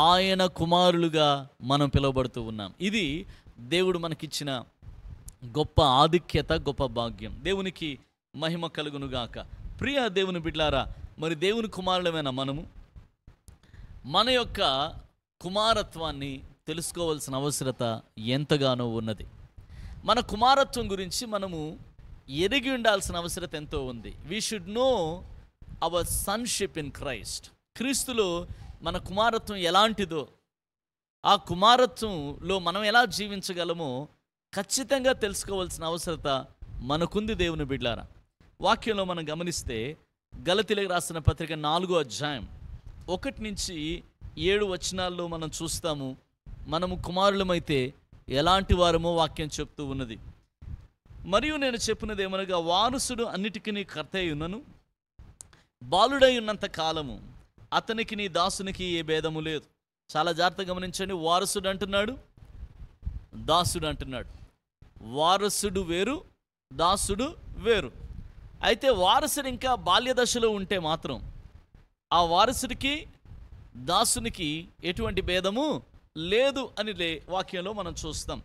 ఆయన కుమారులుగా మనం పిలువబడుతూ ఉన్నాం ఇది దేవుడు మనకిచ్చిన గొప్ప ఆధిక్యత గొప్ప భాగ్యం దేవునికి మహిమ కలుగునుగాక ప్రియ దేవుని బిడ్లారా మరి దేవుని కుమారులమైన మనము మన యొక్క కుమారత్వాన్ని తెలుసుకోవాల్సిన అవసరత ఎంతగానో ఉన్నది మన కుమారత్వం గురించి మనము ఎరిగి ఉండాల్సిన అవసరత ఎంతో ఉంది we should know our sonship in Christ క్రీస్తులో మన కుమారత్వం ఎలాంటిదో ఆ కుమారత్వంలో మనం ఎలా జీవించగలమో ఖచ్చితంగా తెలుసుకోవాల్సిన అవసరత మనకుంది దేవుని బిడ్లారా వాక్యంలో మనం గమనిస్తే గలతిలకు రాసిన పత్రిక నాలుగో అధ్యాయం ఒకటి నుంచి ఏడు వచనాల్లో మనం చూస్తాము మనము కుమారులమైతే ఎలాంటి వారమో వాక్యం చెప్తూ ఉన్నది మరియు నేను చెప్పినది ఏమనగా వారసుడు అన్నిటికీ కర్తయ్యున్నను బాలుడై ఉన్నంత కాలము అతనికి నీ దాసునికి ఏ భేదము లేదు చాలా జాగ్రత్తగా గమనించండి వారసుడు అంటున్నాడు దాసుడు అంటున్నాడు వారసుడు వేరు దాసుడు వేరు అయితే వారసుడు ఇంకా బాల్యదశలో ఉంటే మాత్రం ఆ వారసుడికి దాసునికి ఎటువంటి భేదము లేదు అని లే వాక్యంలో మనం చూస్తాం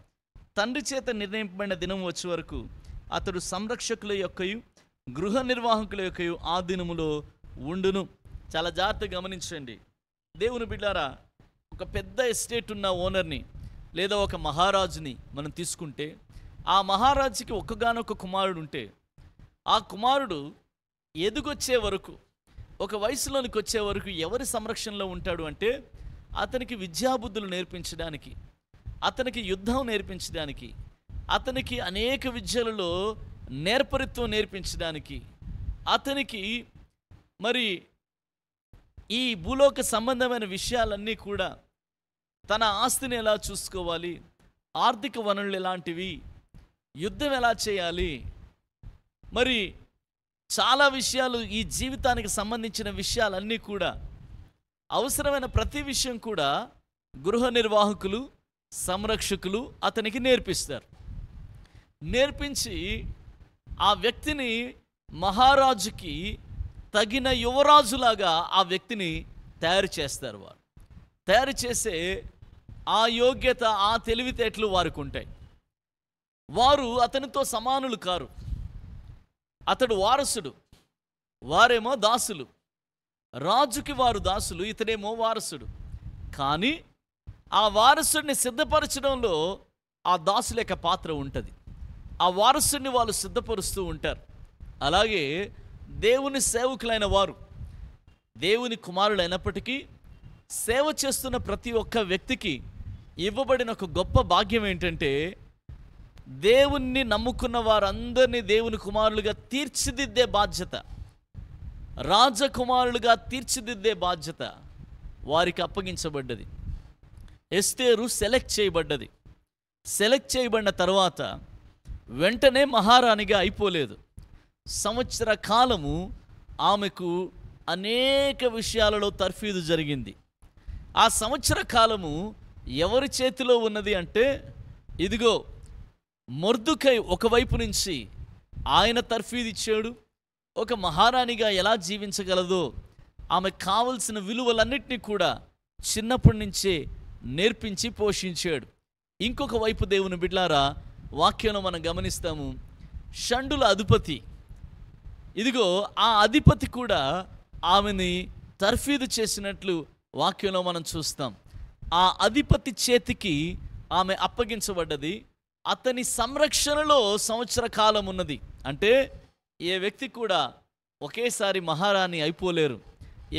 తండ్రి చేత నిర్ణయింపబడిన దినం వచ్చే వరకు అతడు సంరక్షకుల యొక్కయు గృహ నిర్వాహకుల యొక్కయు ఆ దినములో ఉండును చాలా జాగ్రత్తగా గమనించండి దేవుని బిడ్డారా ఒక పెద్ద ఎస్టేట్ ఉన్న ఓనర్ని లేదా ఒక మహారాజుని మనం తీసుకుంటే ఆ మహారాజుకి ఒక్కగానొక కుమారుడు ఉంటే ఆ కుమారుడు ఎదుగొచ్చే వరకు ఒక వయసులోనికి వచ్చే వరకు ఎవరి సంరక్షణలో ఉంటాడు అంటే అతనికి విద్యాబుద్ధులు నేర్పించడానికి అతనికి యుద్ధం నేర్పించడానికి అతనికి అనేక విద్యలలో నేర్పరిత్వం నేర్పించడానికి అతనికి మరి ఈ భూలోక సంబంధమైన విషయాలన్నీ కూడా తన ఆస్తిని ఎలా చూసుకోవాలి ఆర్థిక వనరులు ఎలాంటివి యుద్ధం ఎలా చేయాలి మరి చాలా విషయాలు ఈ జీవితానికి సంబంధించిన విషయాలన్నీ కూడా అవసరమైన ప్రతి విషయం కూడా గృహ నిర్వాహకులు సంరక్షకులు అతనికి నేర్పిస్తారు నేర్పించి ఆ వ్యక్తిని మహారాజుకి తగిన యువరాజులాగా ఆ వ్యక్తిని తయారు చేస్తారు వారు తయారు చేసే ఆ యోగ్యత ఆ తెలివితేటలు వారికి ఉంటాయి వారు అతనితో సమానులు కారు అతడు వారసుడు వారేమో దాసులు రాజుకి వారు దాసులు ఇతడేమో వారసుడు కానీ ఆ వారసుడిని సిద్ధపరచడంలో ఆ దాసుల యొక్క పాత్ర ఉంటుంది ఆ వారసుడిని వాళ్ళు సిద్ధపరుస్తూ ఉంటారు అలాగే దేవుని సేవకులైన వారు దేవుని కుమారులైనప్పటికీ సేవ చేస్తున్న ప్రతి ఒక్క వ్యక్తికి ఇవ్వబడిన ఒక గొప్ప భాగ్యం ఏంటంటే దేవుణ్ణి నమ్ముకున్న వారందరినీ దేవుని కుమారులుగా తీర్చిదిద్దే బాధ్యత రాజకుమారులుగా తీర్చిదిద్దే బాధ్యత వారికి అప్పగించబడ్డది ఎస్తేరు సెలెక్ట్ చేయబడ్డది సెలెక్ట్ చేయబడిన తర్వాత వెంటనే మహారాణిగా అయిపోలేదు సంవత్సర కాలము ఆమెకు అనేక విషయాలలో తర్ఫీదు జరిగింది ఆ సంవత్సర కాలము ఎవరి చేతిలో ఉన్నది అంటే ఇదిగో మొర్దుకై ఒకవైపు నుంచి ఆయన తర్ఫీదు ఇచ్చాడు ఒక మహారాణిగా ఎలా జీవించగలదో ఆమె కావలసిన విలువలన్నింటినీ కూడా చిన్నప్పటి నుంచే నేర్పించి పోషించాడు ఇంకొక వైపు దేవుని బిడ్లారా వాక్యంలో మనం గమనిస్తాము షండుల అధిపతి ఇదిగో ఆ అధిపతి కూడా ఆమెని తర్ఫీదు చేసినట్లు వాక్యంలో మనం చూస్తాం ఆ అధిపతి చేతికి ఆమె అప్పగించబడ్డది అతని సంరక్షణలో సంవత్సర కాలం ఉన్నది అంటే ఏ వ్యక్తి కూడా ఒకేసారి మహారాణి అయిపోలేరు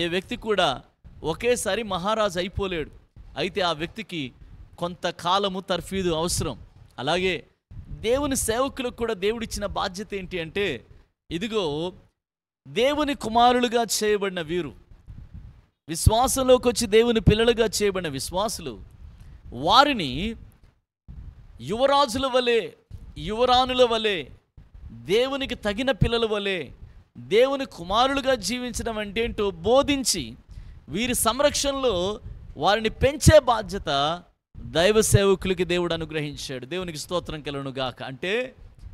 ఏ వ్యక్తి కూడా ఒకేసారి మహారాజు అయిపోలేడు అయితే ఆ వ్యక్తికి కొంతకాలము తర్ఫీదు అవసరం అలాగే దేవుని సేవకులకు కూడా దేవుడిచ్చిన బాధ్యత ఏంటి అంటే ఇదిగో దేవుని కుమారులుగా చేయబడిన వీరు విశ్వాసంలోకి వచ్చి దేవుని పిల్లలుగా చేయబడిన విశ్వాసులు వారిని యువరాజుల వలె యువరాణుల వలె దేవునికి తగిన పిల్లల వలె దేవుని కుమారులుగా జీవించడం అంటే ఏంటో బోధించి వీరి సంరక్షణలో వారిని పెంచే బాధ్యత దైవ సేవకులకి దేవుడు అనుగ్రహించాడు దేవునికి స్తోత్రం కలను గాక అంటే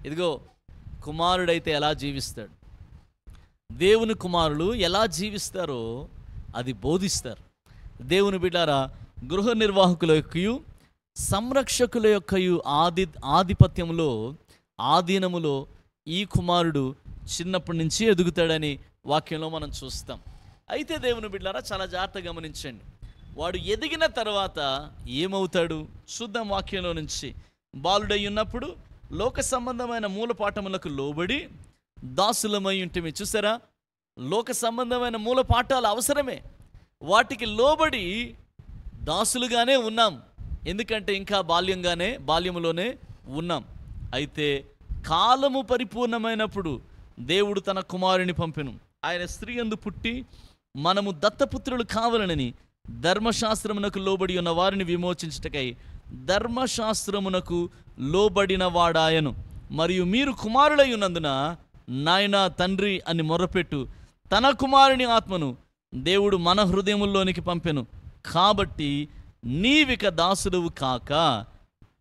ఇదిగో కుమారుడైతే ఎలా జీవిస్తాడు దేవుని కుమారులు ఎలా జీవిస్తారో అది బోధిస్తారు దేవుని బిడ్డారా గృహ నిర్వాహకుల యొక్కయు సంరక్షకుల యొక్కయు ఆది ఆధిపత్యంలో ఆధీనములో ఈ కుమారుడు చిన్నప్పటి నుంచి ఎదుగుతాడని వాక్యంలో మనం చూస్తాం అయితే దేవుని బిడ్డారా చాలా జాగ్రత్తగా గమనించండి వాడు ఎదిగిన తర్వాత ఏమవుతాడు చూద్దాం వాక్యంలో నుంచి బాలుడై ఉన్నప్పుడు లోక సంబంధమైన మూల పాఠములకు లోబడి దాసులమై ఉంటే చూసారా లోక సంబంధమైన మూల పాఠాలు అవసరమే వాటికి లోబడి దాసులుగానే ఉన్నాం ఎందుకంటే ఇంకా బాల్యంగానే బాల్యములోనే ఉన్నాం అయితే కాలము పరిపూర్ణమైనప్పుడు దేవుడు తన కుమారుని పంపెను ఆయన స్త్రీ అందు పుట్టి మనము దత్తపుత్రులు కావాలని ధర్మశాస్త్రమునకు లోబడి ఉన్న వారిని విమోచించటకై ధర్మశాస్త్రమునకు లోబడిన వాడాయను మరియు మీరు ఉన్నందున నాయన తండ్రి అని మొరపెట్టు తన కుమారుని ఆత్మను దేవుడు మన హృదయముల్లోనికి పంపెను కాబట్టి నీవిక దాసుడువు కాక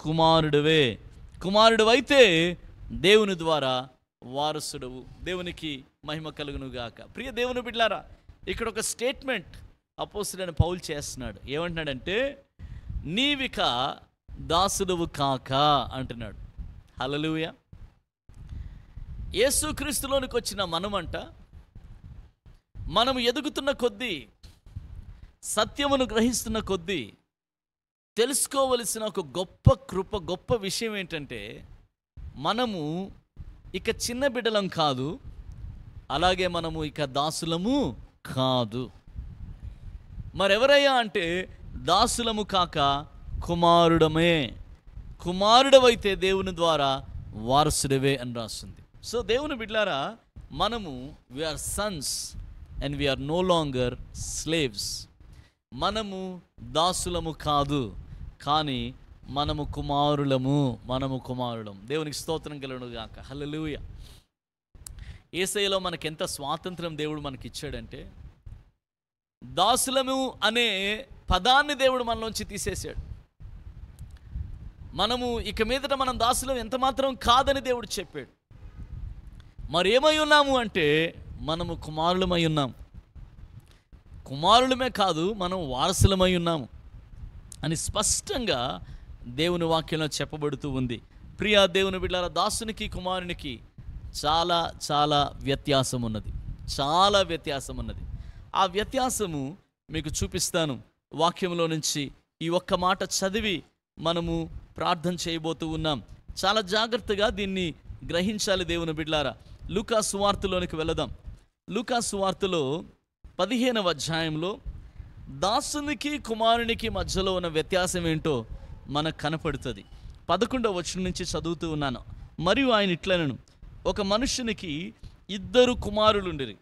కుమారుడువే కుమారుడువైతే దేవుని ద్వారా వారసుడవు దేవునికి మహిమ కలుగునుగాక ప్రియ దేవుని బిడ్లారా ఇక్కడ ఒక స్టేట్మెంట్ అపోసుడైన పౌలు చేస్తున్నాడు ఏమంటున్నాడంటే నీవిక దాసుడువు కాక అంటున్నాడు హలలుయ యేసుక్రీస్తులోనికి వచ్చిన మనమంట మనం ఎదుగుతున్న కొద్దీ సత్యమును గ్రహిస్తున్న కొద్దీ తెలుసుకోవలసిన ఒక గొప్ప కృప గొప్ప విషయం ఏంటంటే మనము ఇక చిన్న బిడ్డలం కాదు అలాగే మనము ఇక దాసులము కాదు మరెవరయ్యా అంటే దాసులము కాక కుమారుడమే కుమారుడవైతే దేవుని ద్వారా వారసుడవే అని రాస్తుంది సో దేవుని బిడ్లారా మనము we are sons and we are no longer slaves మనము దాసులము కాదు కానీ మనము కుమారులము మనము కుమారులం దేవునికి స్తోత్రం హలో లూయ ఏసైలో మనకెంత స్వాతంత్రం దేవుడు మనకి ఇచ్చాడంటే దాసులము అనే పదాన్ని దేవుడు మనలోంచి తీసేశాడు మనము ఇక మీదట మనం దాసులం ఎంత మాత్రం కాదని దేవుడు చెప్పాడు మరేమై ఉన్నాము అంటే మనము కుమారులమై ఉన్నాము కుమారులమే కాదు మనం వారసులమై ఉన్నాము అని స్పష్టంగా దేవుని వాక్యంలో చెప్పబడుతూ ఉంది ప్రియా దేవుని బిడ్డల దాసునికి కుమారునికి చాలా చాలా వ్యత్యాసం ఉన్నది చాలా వ్యత్యాసం ఉన్నది ఆ వ్యత్యాసము మీకు చూపిస్తాను వాక్యంలో నుంచి ఈ ఒక్క మాట చదివి మనము ప్రార్థన చేయబోతూ ఉన్నాం చాలా జాగ్రత్తగా దీన్ని గ్రహించాలి దేవుని బిడ్లారా లూకా సువార్తలోనికి వెళదాం లూకా సువార్తలో పదిహేనవ అధ్యాయంలో దాసునికి కుమారునికి మధ్యలో ఉన్న వ్యత్యాసం ఏంటో మనకు కనపడుతుంది పదకొండవ వచ్చిన నుంచి చదువుతూ ఉన్నాను మరియు ఆయన ఇట్లనను ఒక మనుషునికి ఇద్దరు కుమారులుండిరి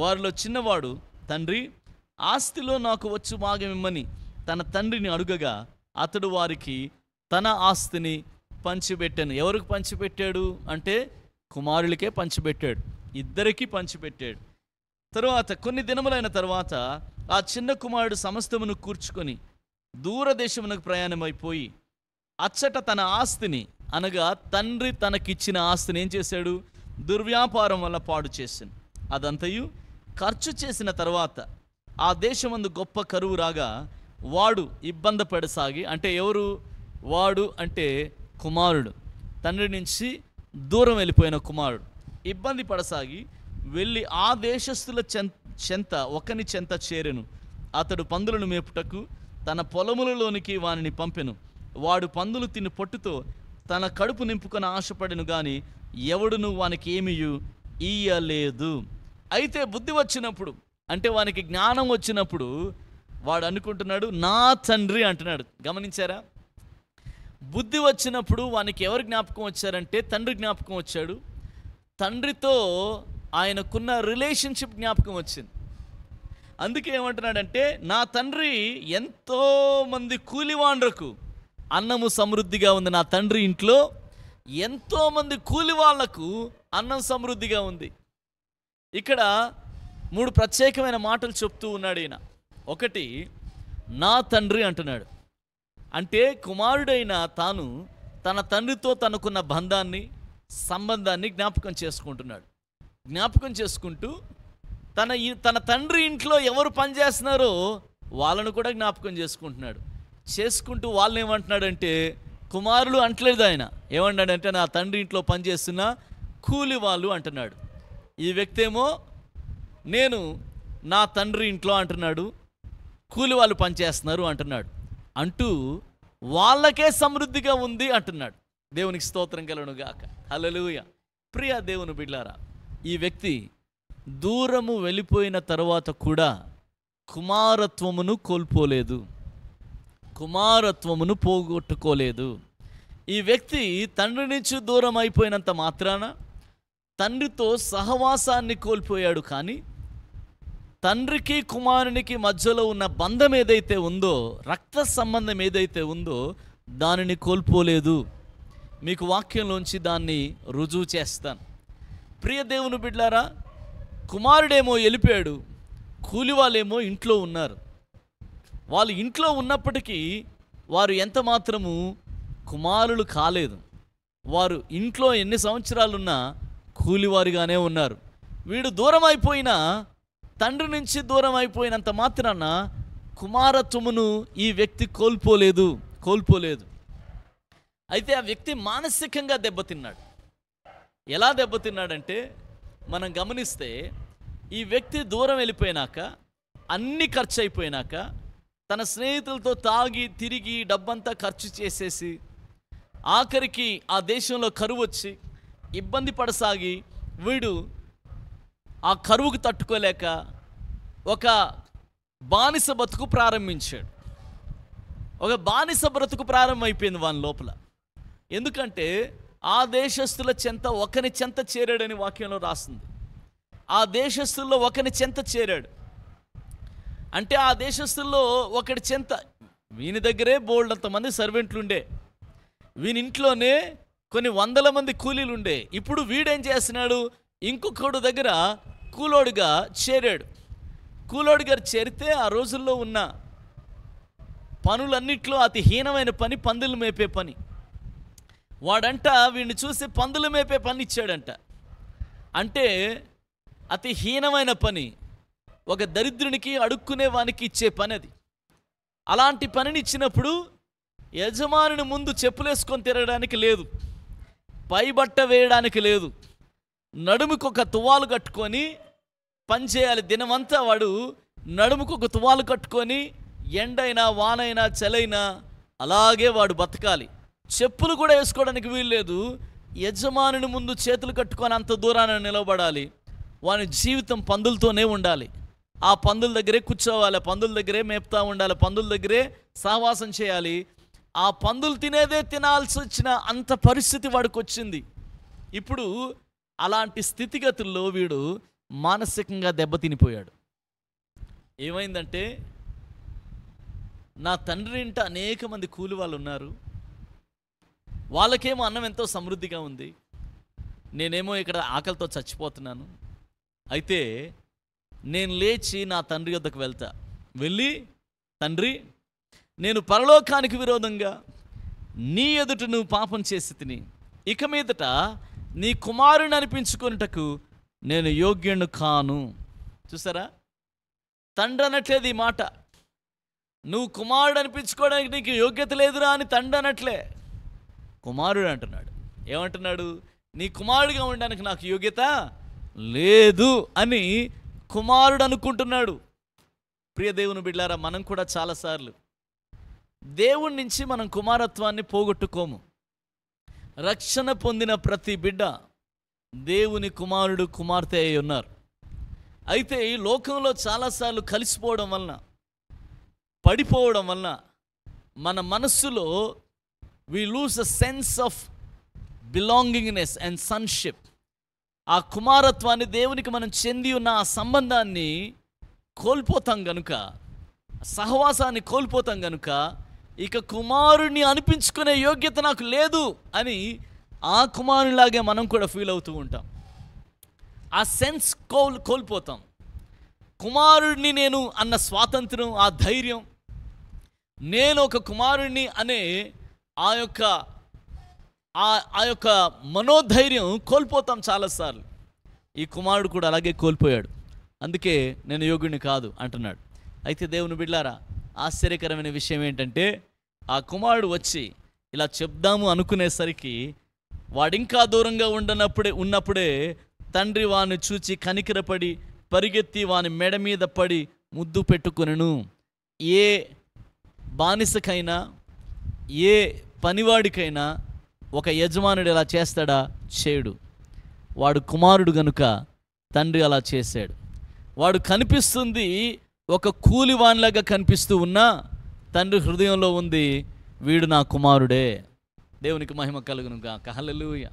వారిలో చిన్నవాడు తండ్రి ఆస్తిలో నాకు వచ్చు భాగమిమ్మని తన తండ్రిని అడుగగా అతడు వారికి తన ఆస్తిని పంచిపెట్టాను ఎవరికి పంచిపెట్టాడు అంటే కుమారులకే పంచిపెట్టాడు ఇద్దరికీ పంచిపెట్టాడు తరువాత కొన్ని దినములైన తర్వాత ఆ చిన్న కుమారుడు సమస్తమును కూర్చుకొని దూరదేశమునకు ప్రయాణమైపోయి అచ్చట తన ఆస్తిని అనగా తండ్రి తనకిచ్చిన ఆస్తిని ఏం చేశాడు దుర్వ్యాపారం వల్ల పాడు చేసింది అదంతయు ఖర్చు చేసిన తర్వాత ఆ దేశమందు గొప్ప కరువు రాగా వాడు ఇబ్బంది పడసాగి అంటే ఎవరు వాడు అంటే కుమారుడు తండ్రి నుంచి దూరం వెళ్ళిపోయిన కుమారుడు ఇబ్బంది పడసాగి వెళ్ళి ఆ దేశస్తుల చెంత ఒకని చెంత చేరెను అతడు పందులను మేపుటకు తన పొలములలోనికి వానిని పంపెను వాడు పందులు తిని పొట్టుతో తన కడుపు నింపుకొని ఆశపడెను కానీ ఎవడును వానికి ఏమియు ఇయ్యలేదు అయితే బుద్ధి వచ్చినప్పుడు అంటే వానికి జ్ఞానం వచ్చినప్పుడు వాడు అనుకుంటున్నాడు నా తండ్రి అంటున్నాడు గమనించారా బుద్ధి వచ్చినప్పుడు వానికి ఎవరు జ్ఞాపకం వచ్చారంటే తండ్రి జ్ఞాపకం వచ్చాడు తండ్రితో ఆయనకున్న రిలేషన్షిప్ జ్ఞాపకం వచ్చింది అందుకే ఏమంటున్నాడంటే నా తండ్రి ఎంతో మంది కూలివాండ్రకు అన్నము సమృద్ధిగా ఉంది నా తండ్రి ఇంట్లో ఎంతోమంది కూలి వాళ్లకు అన్నం సమృద్ధిగా ఉంది ఇక్కడ మూడు ప్రత్యేకమైన మాటలు చెప్తూ ఉన్నాడు ఈయన ఒకటి నా తండ్రి అంటున్నాడు అంటే కుమారుడైన తాను తన తండ్రితో తనకున్న బంధాన్ని సంబంధాన్ని జ్ఞాపకం చేసుకుంటున్నాడు జ్ఞాపకం చేసుకుంటూ తన తన తండ్రి ఇంట్లో ఎవరు పనిచేస్తున్నారో వాళ్ళను కూడా జ్ఞాపకం చేసుకుంటున్నాడు చేసుకుంటూ వాళ్ళని ఏమంటున్నాడంటే కుమారులు అంటలేదు ఆయన ఏమన్నాడంటే నా తండ్రి ఇంట్లో పనిచేస్తున్న కూలి వాళ్ళు అంటున్నాడు ఈ వ్యక్తి ఏమో నేను నా తండ్రి ఇంట్లో అంటున్నాడు కూలి వాళ్ళు పనిచేస్తున్నారు అంటున్నాడు అంటూ వాళ్ళకే సమృద్ధిగా ఉంది అంటున్నాడు దేవునికి స్తోత్రం కలను గాక హలలుయ ప్రియ దేవుని బిడ్లారా ఈ వ్యక్తి దూరము వెళ్ళిపోయిన తర్వాత కూడా కుమారత్వమును కోల్పోలేదు కుమారత్వమును పోగొట్టుకోలేదు ఈ వ్యక్తి తండ్రి నుంచి దూరం అయిపోయినంత మాత్రాన తండ్రితో సహవాసాన్ని కోల్పోయాడు కానీ తండ్రికి కుమారునికి మధ్యలో ఉన్న బంధం ఏదైతే ఉందో రక్త సంబంధం ఏదైతే ఉందో దానిని కోల్పోలేదు మీకు వాక్యంలోంచి దాన్ని రుజువు చేస్తాను ప్రియ దేవుని బిడ్లారా కుమారుడేమో వెళ్ళిపోయాడు కూలి వాళ్ళేమో ఇంట్లో ఉన్నారు వాళ్ళు ఇంట్లో ఉన్నప్పటికీ వారు ఎంత మాత్రము కుమారులు కాలేదు వారు ఇంట్లో ఎన్ని సంవత్సరాలున్నా కూలివారిగానే ఉన్నారు వీడు దూరం అయిపోయినా తండ్రి నుంచి దూరం అయిపోయినంత మాత్రాన కుమారత్వమును ఈ వ్యక్తి కోల్పోలేదు కోల్పోలేదు అయితే ఆ వ్యక్తి మానసికంగా దెబ్బతిన్నాడు ఎలా దెబ్బతిన్నాడంటే మనం గమనిస్తే ఈ వ్యక్తి దూరం వెళ్ళిపోయినాక అన్ని ఖర్చు అయిపోయినాక తన స్నేహితులతో తాగి తిరిగి డబ్బంతా ఖర్చు చేసేసి ఆఖరికి ఆ దేశంలో కరువు వచ్చి ఇబ్బంది పడసాగి వీడు ఆ కరువుకు తట్టుకోలేక ఒక బానిస బతుకు ప్రారంభించాడు ఒక బానిస బ్రతుకు ప్రారంభమైపోయింది వాని లోపల ఎందుకంటే ఆ దేశస్థుల చెంత ఒకని చెంత చేరాడని వాక్యంలో రాసింది ఆ దేశస్థుల్లో ఒకని చెంత చేరాడు అంటే ఆ దేశస్థుల్లో ఒకటి చెంత వీని దగ్గరే బోల్డ్ అంతమంది ఉండే వీని ఇంట్లోనే కొన్ని వందల మంది కూలీలు ఉండే ఇప్పుడు వీడేం చేస్తున్నాడు ఇంకొకడు దగ్గర కూలోడుగా చేరాడు కూలోడు గారు చేరితే ఆ రోజుల్లో ఉన్న పనులన్నిట్లో అతి హీనమైన పని పందులు మేపే పని వాడంట వీడిని చూసి పందులు మేపే పని ఇచ్చాడంట అంటే అతి హీనమైన పని ఒక దరిద్రునికి అడుక్కునే వానికి ఇచ్చే పని అది అలాంటి పనిని ఇచ్చినప్పుడు యజమానుని ముందు చెప్పులేసుకొని తిరగడానికి లేదు పైబట్ట వేయడానికి లేదు నడుముకు ఒక తువాలు కట్టుకొని పనిచేయాలి దినమంతా వాడు నడుముకు ఒక తువాలు కట్టుకొని ఎండైనా వానైనా చలైనా అలాగే వాడు బతకాలి చెప్పులు కూడా వేసుకోవడానికి వీల్లేదు యజమానుని ముందు చేతులు కట్టుకొని అంత దూరాన నిలబడాలి వాని జీవితం పందులతోనే ఉండాలి ఆ పందుల దగ్గరే కూర్చోవాలి పందుల దగ్గరే మేపుతూ ఉండాలి పందుల దగ్గరే సహవాసం చేయాలి ఆ పందులు తినేదే తినాల్సి వచ్చిన అంత పరిస్థితి వాడికి వచ్చింది ఇప్పుడు అలాంటి స్థితిగతుల్లో వీడు మానసికంగా దెబ్బతినిపోయాడు ఏమైందంటే నా తండ్రి ఇంట అనేక మంది కూలి వాళ్ళు ఉన్నారు వాళ్ళకేమో అన్నం ఎంతో సమృద్ధిగా ఉంది నేనేమో ఇక్కడ ఆకలితో చచ్చిపోతున్నాను అయితే నేను లేచి నా తండ్రి వద్దకు వెళ్తా వెళ్ళి తండ్రి నేను పరలోకానికి విరోధంగా నీ ఎదుట నువ్వు పాపం చేసి తిని ఇక మీదట నీ కుమారుని అనిపించుకున్నటకు నేను యోగ్యుని కాను చూసారా తండ్రి అనట్లేదు ఈ మాట నువ్వు కుమారుడు అనిపించుకోవడానికి నీకు యోగ్యత లేదురా అని తండ్రి అనట్లే కుమారుడు అంటున్నాడు ఏమంటున్నాడు నీ కుమారుడిగా ఉండడానికి నాకు యోగ్యత లేదు అని కుమారుడు అనుకుంటున్నాడు ప్రియదేవుని బిడ్డారా మనం కూడా చాలాసార్లు దేవుడి నుంచి మనం కుమారత్వాన్ని పోగొట్టుకోము రక్షణ పొందిన ప్రతి బిడ్డ దేవుని కుమారుడు కుమార్తె అయి ఉన్నారు అయితే ఈ లోకంలో చాలాసార్లు కలిసిపోవడం వలన పడిపోవడం వలన మన మనస్సులో we lose a sense of belongingness and sonship ఆ కుమారత్వాన్ని దేవునికి మనం చెంది ఉన్న ఆ సంబంధాన్ని కోల్పోతాం గనుక సహవాసాన్ని కోల్పోతాం గనుక ఇక కుమారుణ్ణి అనిపించుకునే యోగ్యత నాకు లేదు అని ఆ కుమారునిలాగే మనం కూడా ఫీల్ అవుతూ ఉంటాం ఆ సెన్స్ కోల్ కోల్పోతాం కుమారుడిని నేను అన్న స్వాతంత్రం ఆ ధైర్యం నేను ఒక కుమారుణ్ణి అనే ఆ యొక్క ఆ యొక్క మనోధైర్యం కోల్పోతాం చాలాసార్లు ఈ కుమారుడు కూడా అలాగే కోల్పోయాడు అందుకే నేను యోగుణ్ణి కాదు అంటున్నాడు అయితే దేవుని బిడ్లారా ఆశ్చర్యకరమైన విషయం ఏంటంటే ఆ కుమారుడు వచ్చి ఇలా చెప్దాము అనుకునేసరికి వాడింకా దూరంగా ఉండనప్పుడే ఉన్నప్పుడే తండ్రి వాని చూచి కనికరపడి పరిగెత్తి వాని మెడ మీద పడి ముద్దు పెట్టుకునను ఏ బానిసకైనా ఏ పనివాడికైనా ఒక యజమానుడు ఎలా చేస్తాడా చేయడు వాడు కుమారుడు గనుక తండ్రి అలా చేశాడు వాడు కనిపిస్తుంది ఒక కూలివాన్లాగా కనిపిస్తూ ఉన్నా తండ్రి హృదయంలో ఉంది వీడు నా కుమారుడే దేవునికి మహిమ కలుగును కహలలుయ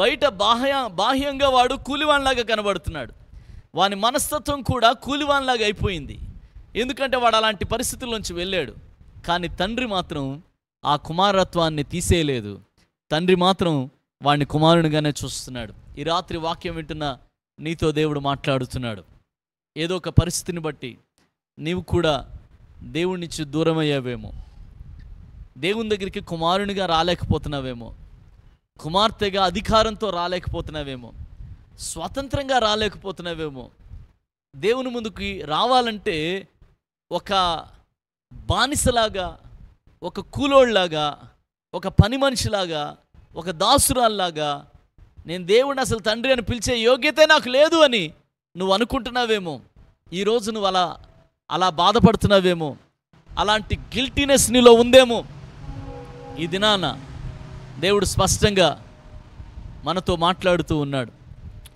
బయట బాహ్య బాహ్యంగా వాడు కూలివాణ్లాగా కనబడుతున్నాడు వాని మనస్తత్వం కూడా కూలివాణ్లాగా అయిపోయింది ఎందుకంటే వాడు అలాంటి పరిస్థితుల్లోంచి వెళ్ళాడు కానీ తండ్రి మాత్రం ఆ కుమారత్వాన్ని తీసేయలేదు తండ్రి మాత్రం వాడిని కుమారునిగానే చూస్తున్నాడు ఈ రాత్రి వాక్యం వింటున్న నీతో దేవుడు మాట్లాడుతున్నాడు ఏదో ఒక పరిస్థితిని బట్టి నీవు కూడా దేవుడి నుంచి దూరం అయ్యావేమో దేవుని దగ్గరికి కుమారునిగా రాలేకపోతున్నావేమో కుమార్తెగా అధికారంతో రాలేకపోతున్నావేమో స్వతంత్రంగా రాలేకపోతున్నావేమో దేవుని ముందుకి రావాలంటే ఒక బానిసలాగా ఒక కూలోళ్ళలాగా ఒక పని మనిషిలాగా ఒక దాసురాల్లాగా నేను దేవుడిని అసలు తండ్రి అని పిలిచే యోగ్యతే నాకు లేదు అని నువ్వు అనుకుంటున్నావేమో ఈరోజు నువ్వు అలా అలా బాధపడుతున్నావేమో అలాంటి గిల్టీనెస్ నీలో ఉందేమో ఈ దినాన దేవుడు స్పష్టంగా మనతో మాట్లాడుతూ ఉన్నాడు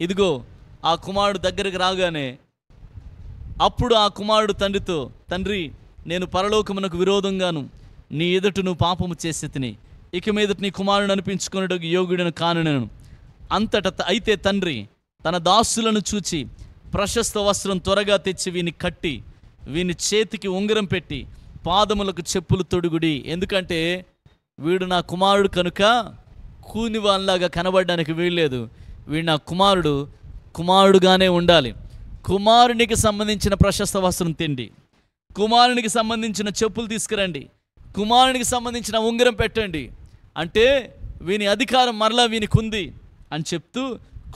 ఇదిగో ఆ కుమారుడు దగ్గరికి రాగానే అప్పుడు ఆ కుమారుడు తండ్రితో తండ్రి నేను పరలోకమునకు విరోధంగాను నీ ఎదుట నువ్వు పాపము చేసి తిని ఇక మీదట నీ కుమారుడు అనిపించుకునేటకు యోగుడను కానునను అంతట అయితే తండ్రి తన దాసులను చూచి ప్రశస్త వస్త్రం త్వరగా తెచ్చి వీని కట్టి వీని చేతికి ఉంగరం పెట్టి పాదములకు చెప్పులు తొడుగుడి ఎందుకంటే వీడు నా కుమారుడు కనుక కూని వాళ్ళలాగా కనబడడానికి వీల్లేదు వీడు నా కుమారుడు కుమారుడుగానే ఉండాలి కుమారునికి సంబంధించిన ప్రశస్త వస్త్రం తిండి కుమారునికి సంబంధించిన చెప్పులు తీసుకురండి కుమారునికి సంబంధించిన ఉంగరం పెట్టండి అంటే వీని అధికారం మరలా వీనికుంది అని చెప్తూ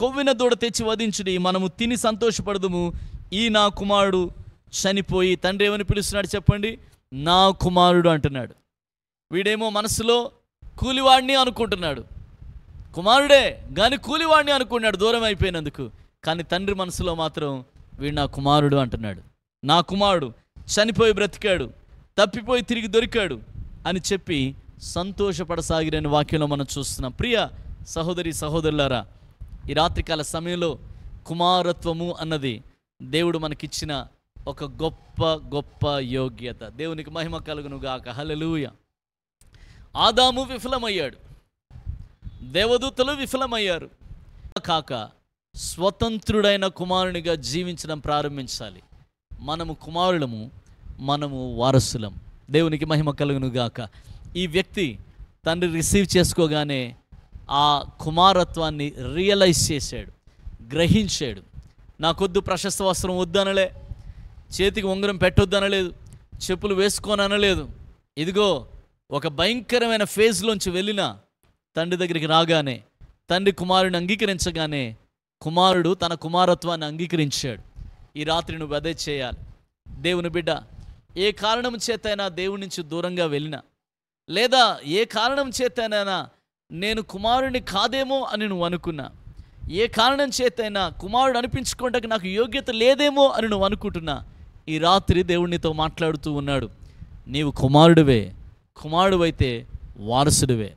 కొవ్విన దూడ తెచ్చి వధించుడి మనము తిని సంతోషపడదుము ఈ నా కుమారుడు చనిపోయి తండ్రి ఏమని పిలుస్తున్నాడు చెప్పండి నా కుమారుడు అంటున్నాడు వీడేమో మనసులో కూలివాడిని అనుకుంటున్నాడు కుమారుడే కానీ కూలివాడిని అనుకున్నాడు దూరం అయిపోయినందుకు కానీ తండ్రి మనసులో మాత్రం వీడు నా కుమారుడు అంటున్నాడు నా కుమారుడు చనిపోయి బ్రతికాడు తప్పిపోయి తిరిగి దొరికాడు అని చెప్పి సంతోషపడసాగిరైన వాక్యంలో మనం చూస్తున్నాం ప్రియ సహోదరి సహోదరులారా ఈ రాత్రికాల సమయంలో కుమారత్వము అన్నది దేవుడు మనకిచ్చిన ఒక గొప్ప గొప్ప యోగ్యత దేవునికి మహిమ కలుగును గాక హలలుయ ఆదాము విఫలమయ్యాడు దేవదూతలు విఫలమయ్యారు కాక స్వతంత్రుడైన కుమారునిగా జీవించడం ప్రారంభించాలి మనము కుమారులము మనము వారసులం దేవునికి మహిమ కలుగును గాక ఈ వ్యక్తి తండ్రి రిసీవ్ చేసుకోగానే ఆ కుమారత్వాన్ని రియలైజ్ చేశాడు గ్రహించాడు నాకొద్దు ప్రశస్త వస్త్రం వద్దనలే చేతికి ఉంగరం పెట్టొద్దు అనలేదు చెప్పులు వేసుకొని అనలేదు ఇదిగో ఒక భయంకరమైన ఫేజ్లోంచి వెళ్ళిన తండ్రి దగ్గరికి రాగానే తండ్రి కుమారుని అంగీకరించగానే కుమారుడు తన కుమారత్వాన్ని అంగీకరించాడు ఈ రాత్రి నువ్వు అదే చేయాలి దేవుని బిడ్డ ఏ కారణం చేతైనా దేవుడి నుంచి దూరంగా వెళ్ళినా లేదా ఏ కారణం చేతనైనా నేను కుమారుడిని కాదేమో అని నువ్వు అనుకున్నా ఏ కారణం చేతైనా కుమారుడు అనిపించుకోవడానికి నాకు యోగ్యత లేదేమో అని నువ్వు అనుకుంటున్నా ఈ రాత్రి దేవుణ్ణితో మాట్లాడుతూ ఉన్నాడు నీవు కుమారుడివే కుమారుడువైతే వారసుడివే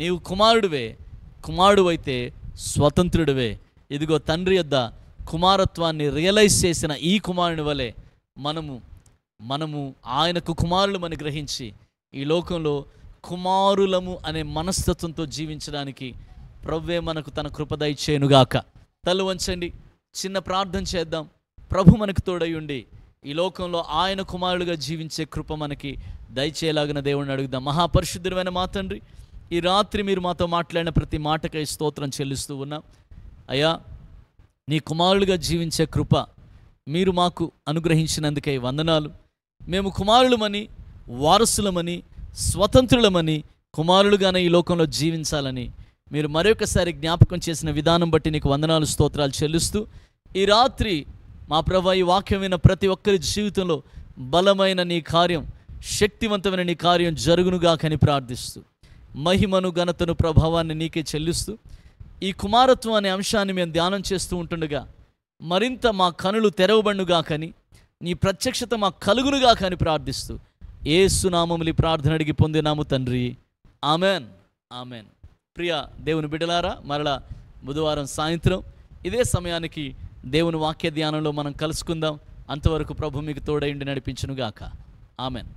నీవు కుమారుడివే కుమారుడువైతే స్వతంత్రుడివే ఇదిగో తండ్రి యొద్ద కుమారత్వాన్ని రియలైజ్ చేసిన ఈ కుమారుని వలె మనము మనము ఆయనకు కుమారులమని గ్రహించి ఈ లోకంలో కుమారులము అనే మనస్తత్వంతో జీవించడానికి ప్రవ్వే మనకు తన కృపదయ చేయనుగాక తల్లు వంచండి చిన్న ప్రార్థన చేద్దాం ప్రభు మనకు తోడయుండి ఈ లోకంలో ఆయన కుమారులుగా జీవించే కృప మనకి దయచేలాగిన దేవుణ్ణి అడుగుదాం మహాపరిశుద్ధమైన మా తండ్రి ఈ రాత్రి మీరు మాతో మాట్లాడిన ప్రతి మాటకై స్తోత్రం చెల్లిస్తూ ఉన్నాం అయ్యా నీ కుమారులుగా జీవించే కృప మీరు మాకు అనుగ్రహించినందుకై వందనాలు మేము కుమారులమని వారసులమని స్వతంత్రులమని కుమారులుగానే ఈ లోకంలో జీవించాలని మీరు మరొకసారి జ్ఞాపకం చేసిన విధానం బట్టి నీకు వందనాలు స్తోత్రాలు చెల్లిస్తూ ఈ రాత్రి మా ప్రభా ఈ వాక్యమైన ప్రతి ఒక్కరి జీవితంలో బలమైన నీ కార్యం శక్తివంతమైన నీ కార్యం జరుగునుగాకని ప్రార్థిస్తూ మహిమను ఘనతను ప్రభావాన్ని నీకే చెల్లిస్తూ ఈ కుమారత్వం అనే అంశాన్ని మేము ధ్యానం చేస్తూ ఉంటుండగా మరింత మా కనులు తెరవబడుగాకని నీ ప్రత్యక్షత మా కలుగునుగాకని ప్రార్థిస్తూ ఏ సునామములి ప్రార్థన అడిగి పొందినాము తండ్రి ఆమెన్ ఆమెన్ ప్రియ దేవుని బిడ్డలారా మరలా బుధవారం సాయంత్రం ఇదే సమయానికి దేవుని వాక్య ధ్యానంలో మనం కలుసుకుందాం అంతవరకు ప్రభు మీకు తోడైండి నడిపించునుగాక ఆమెన్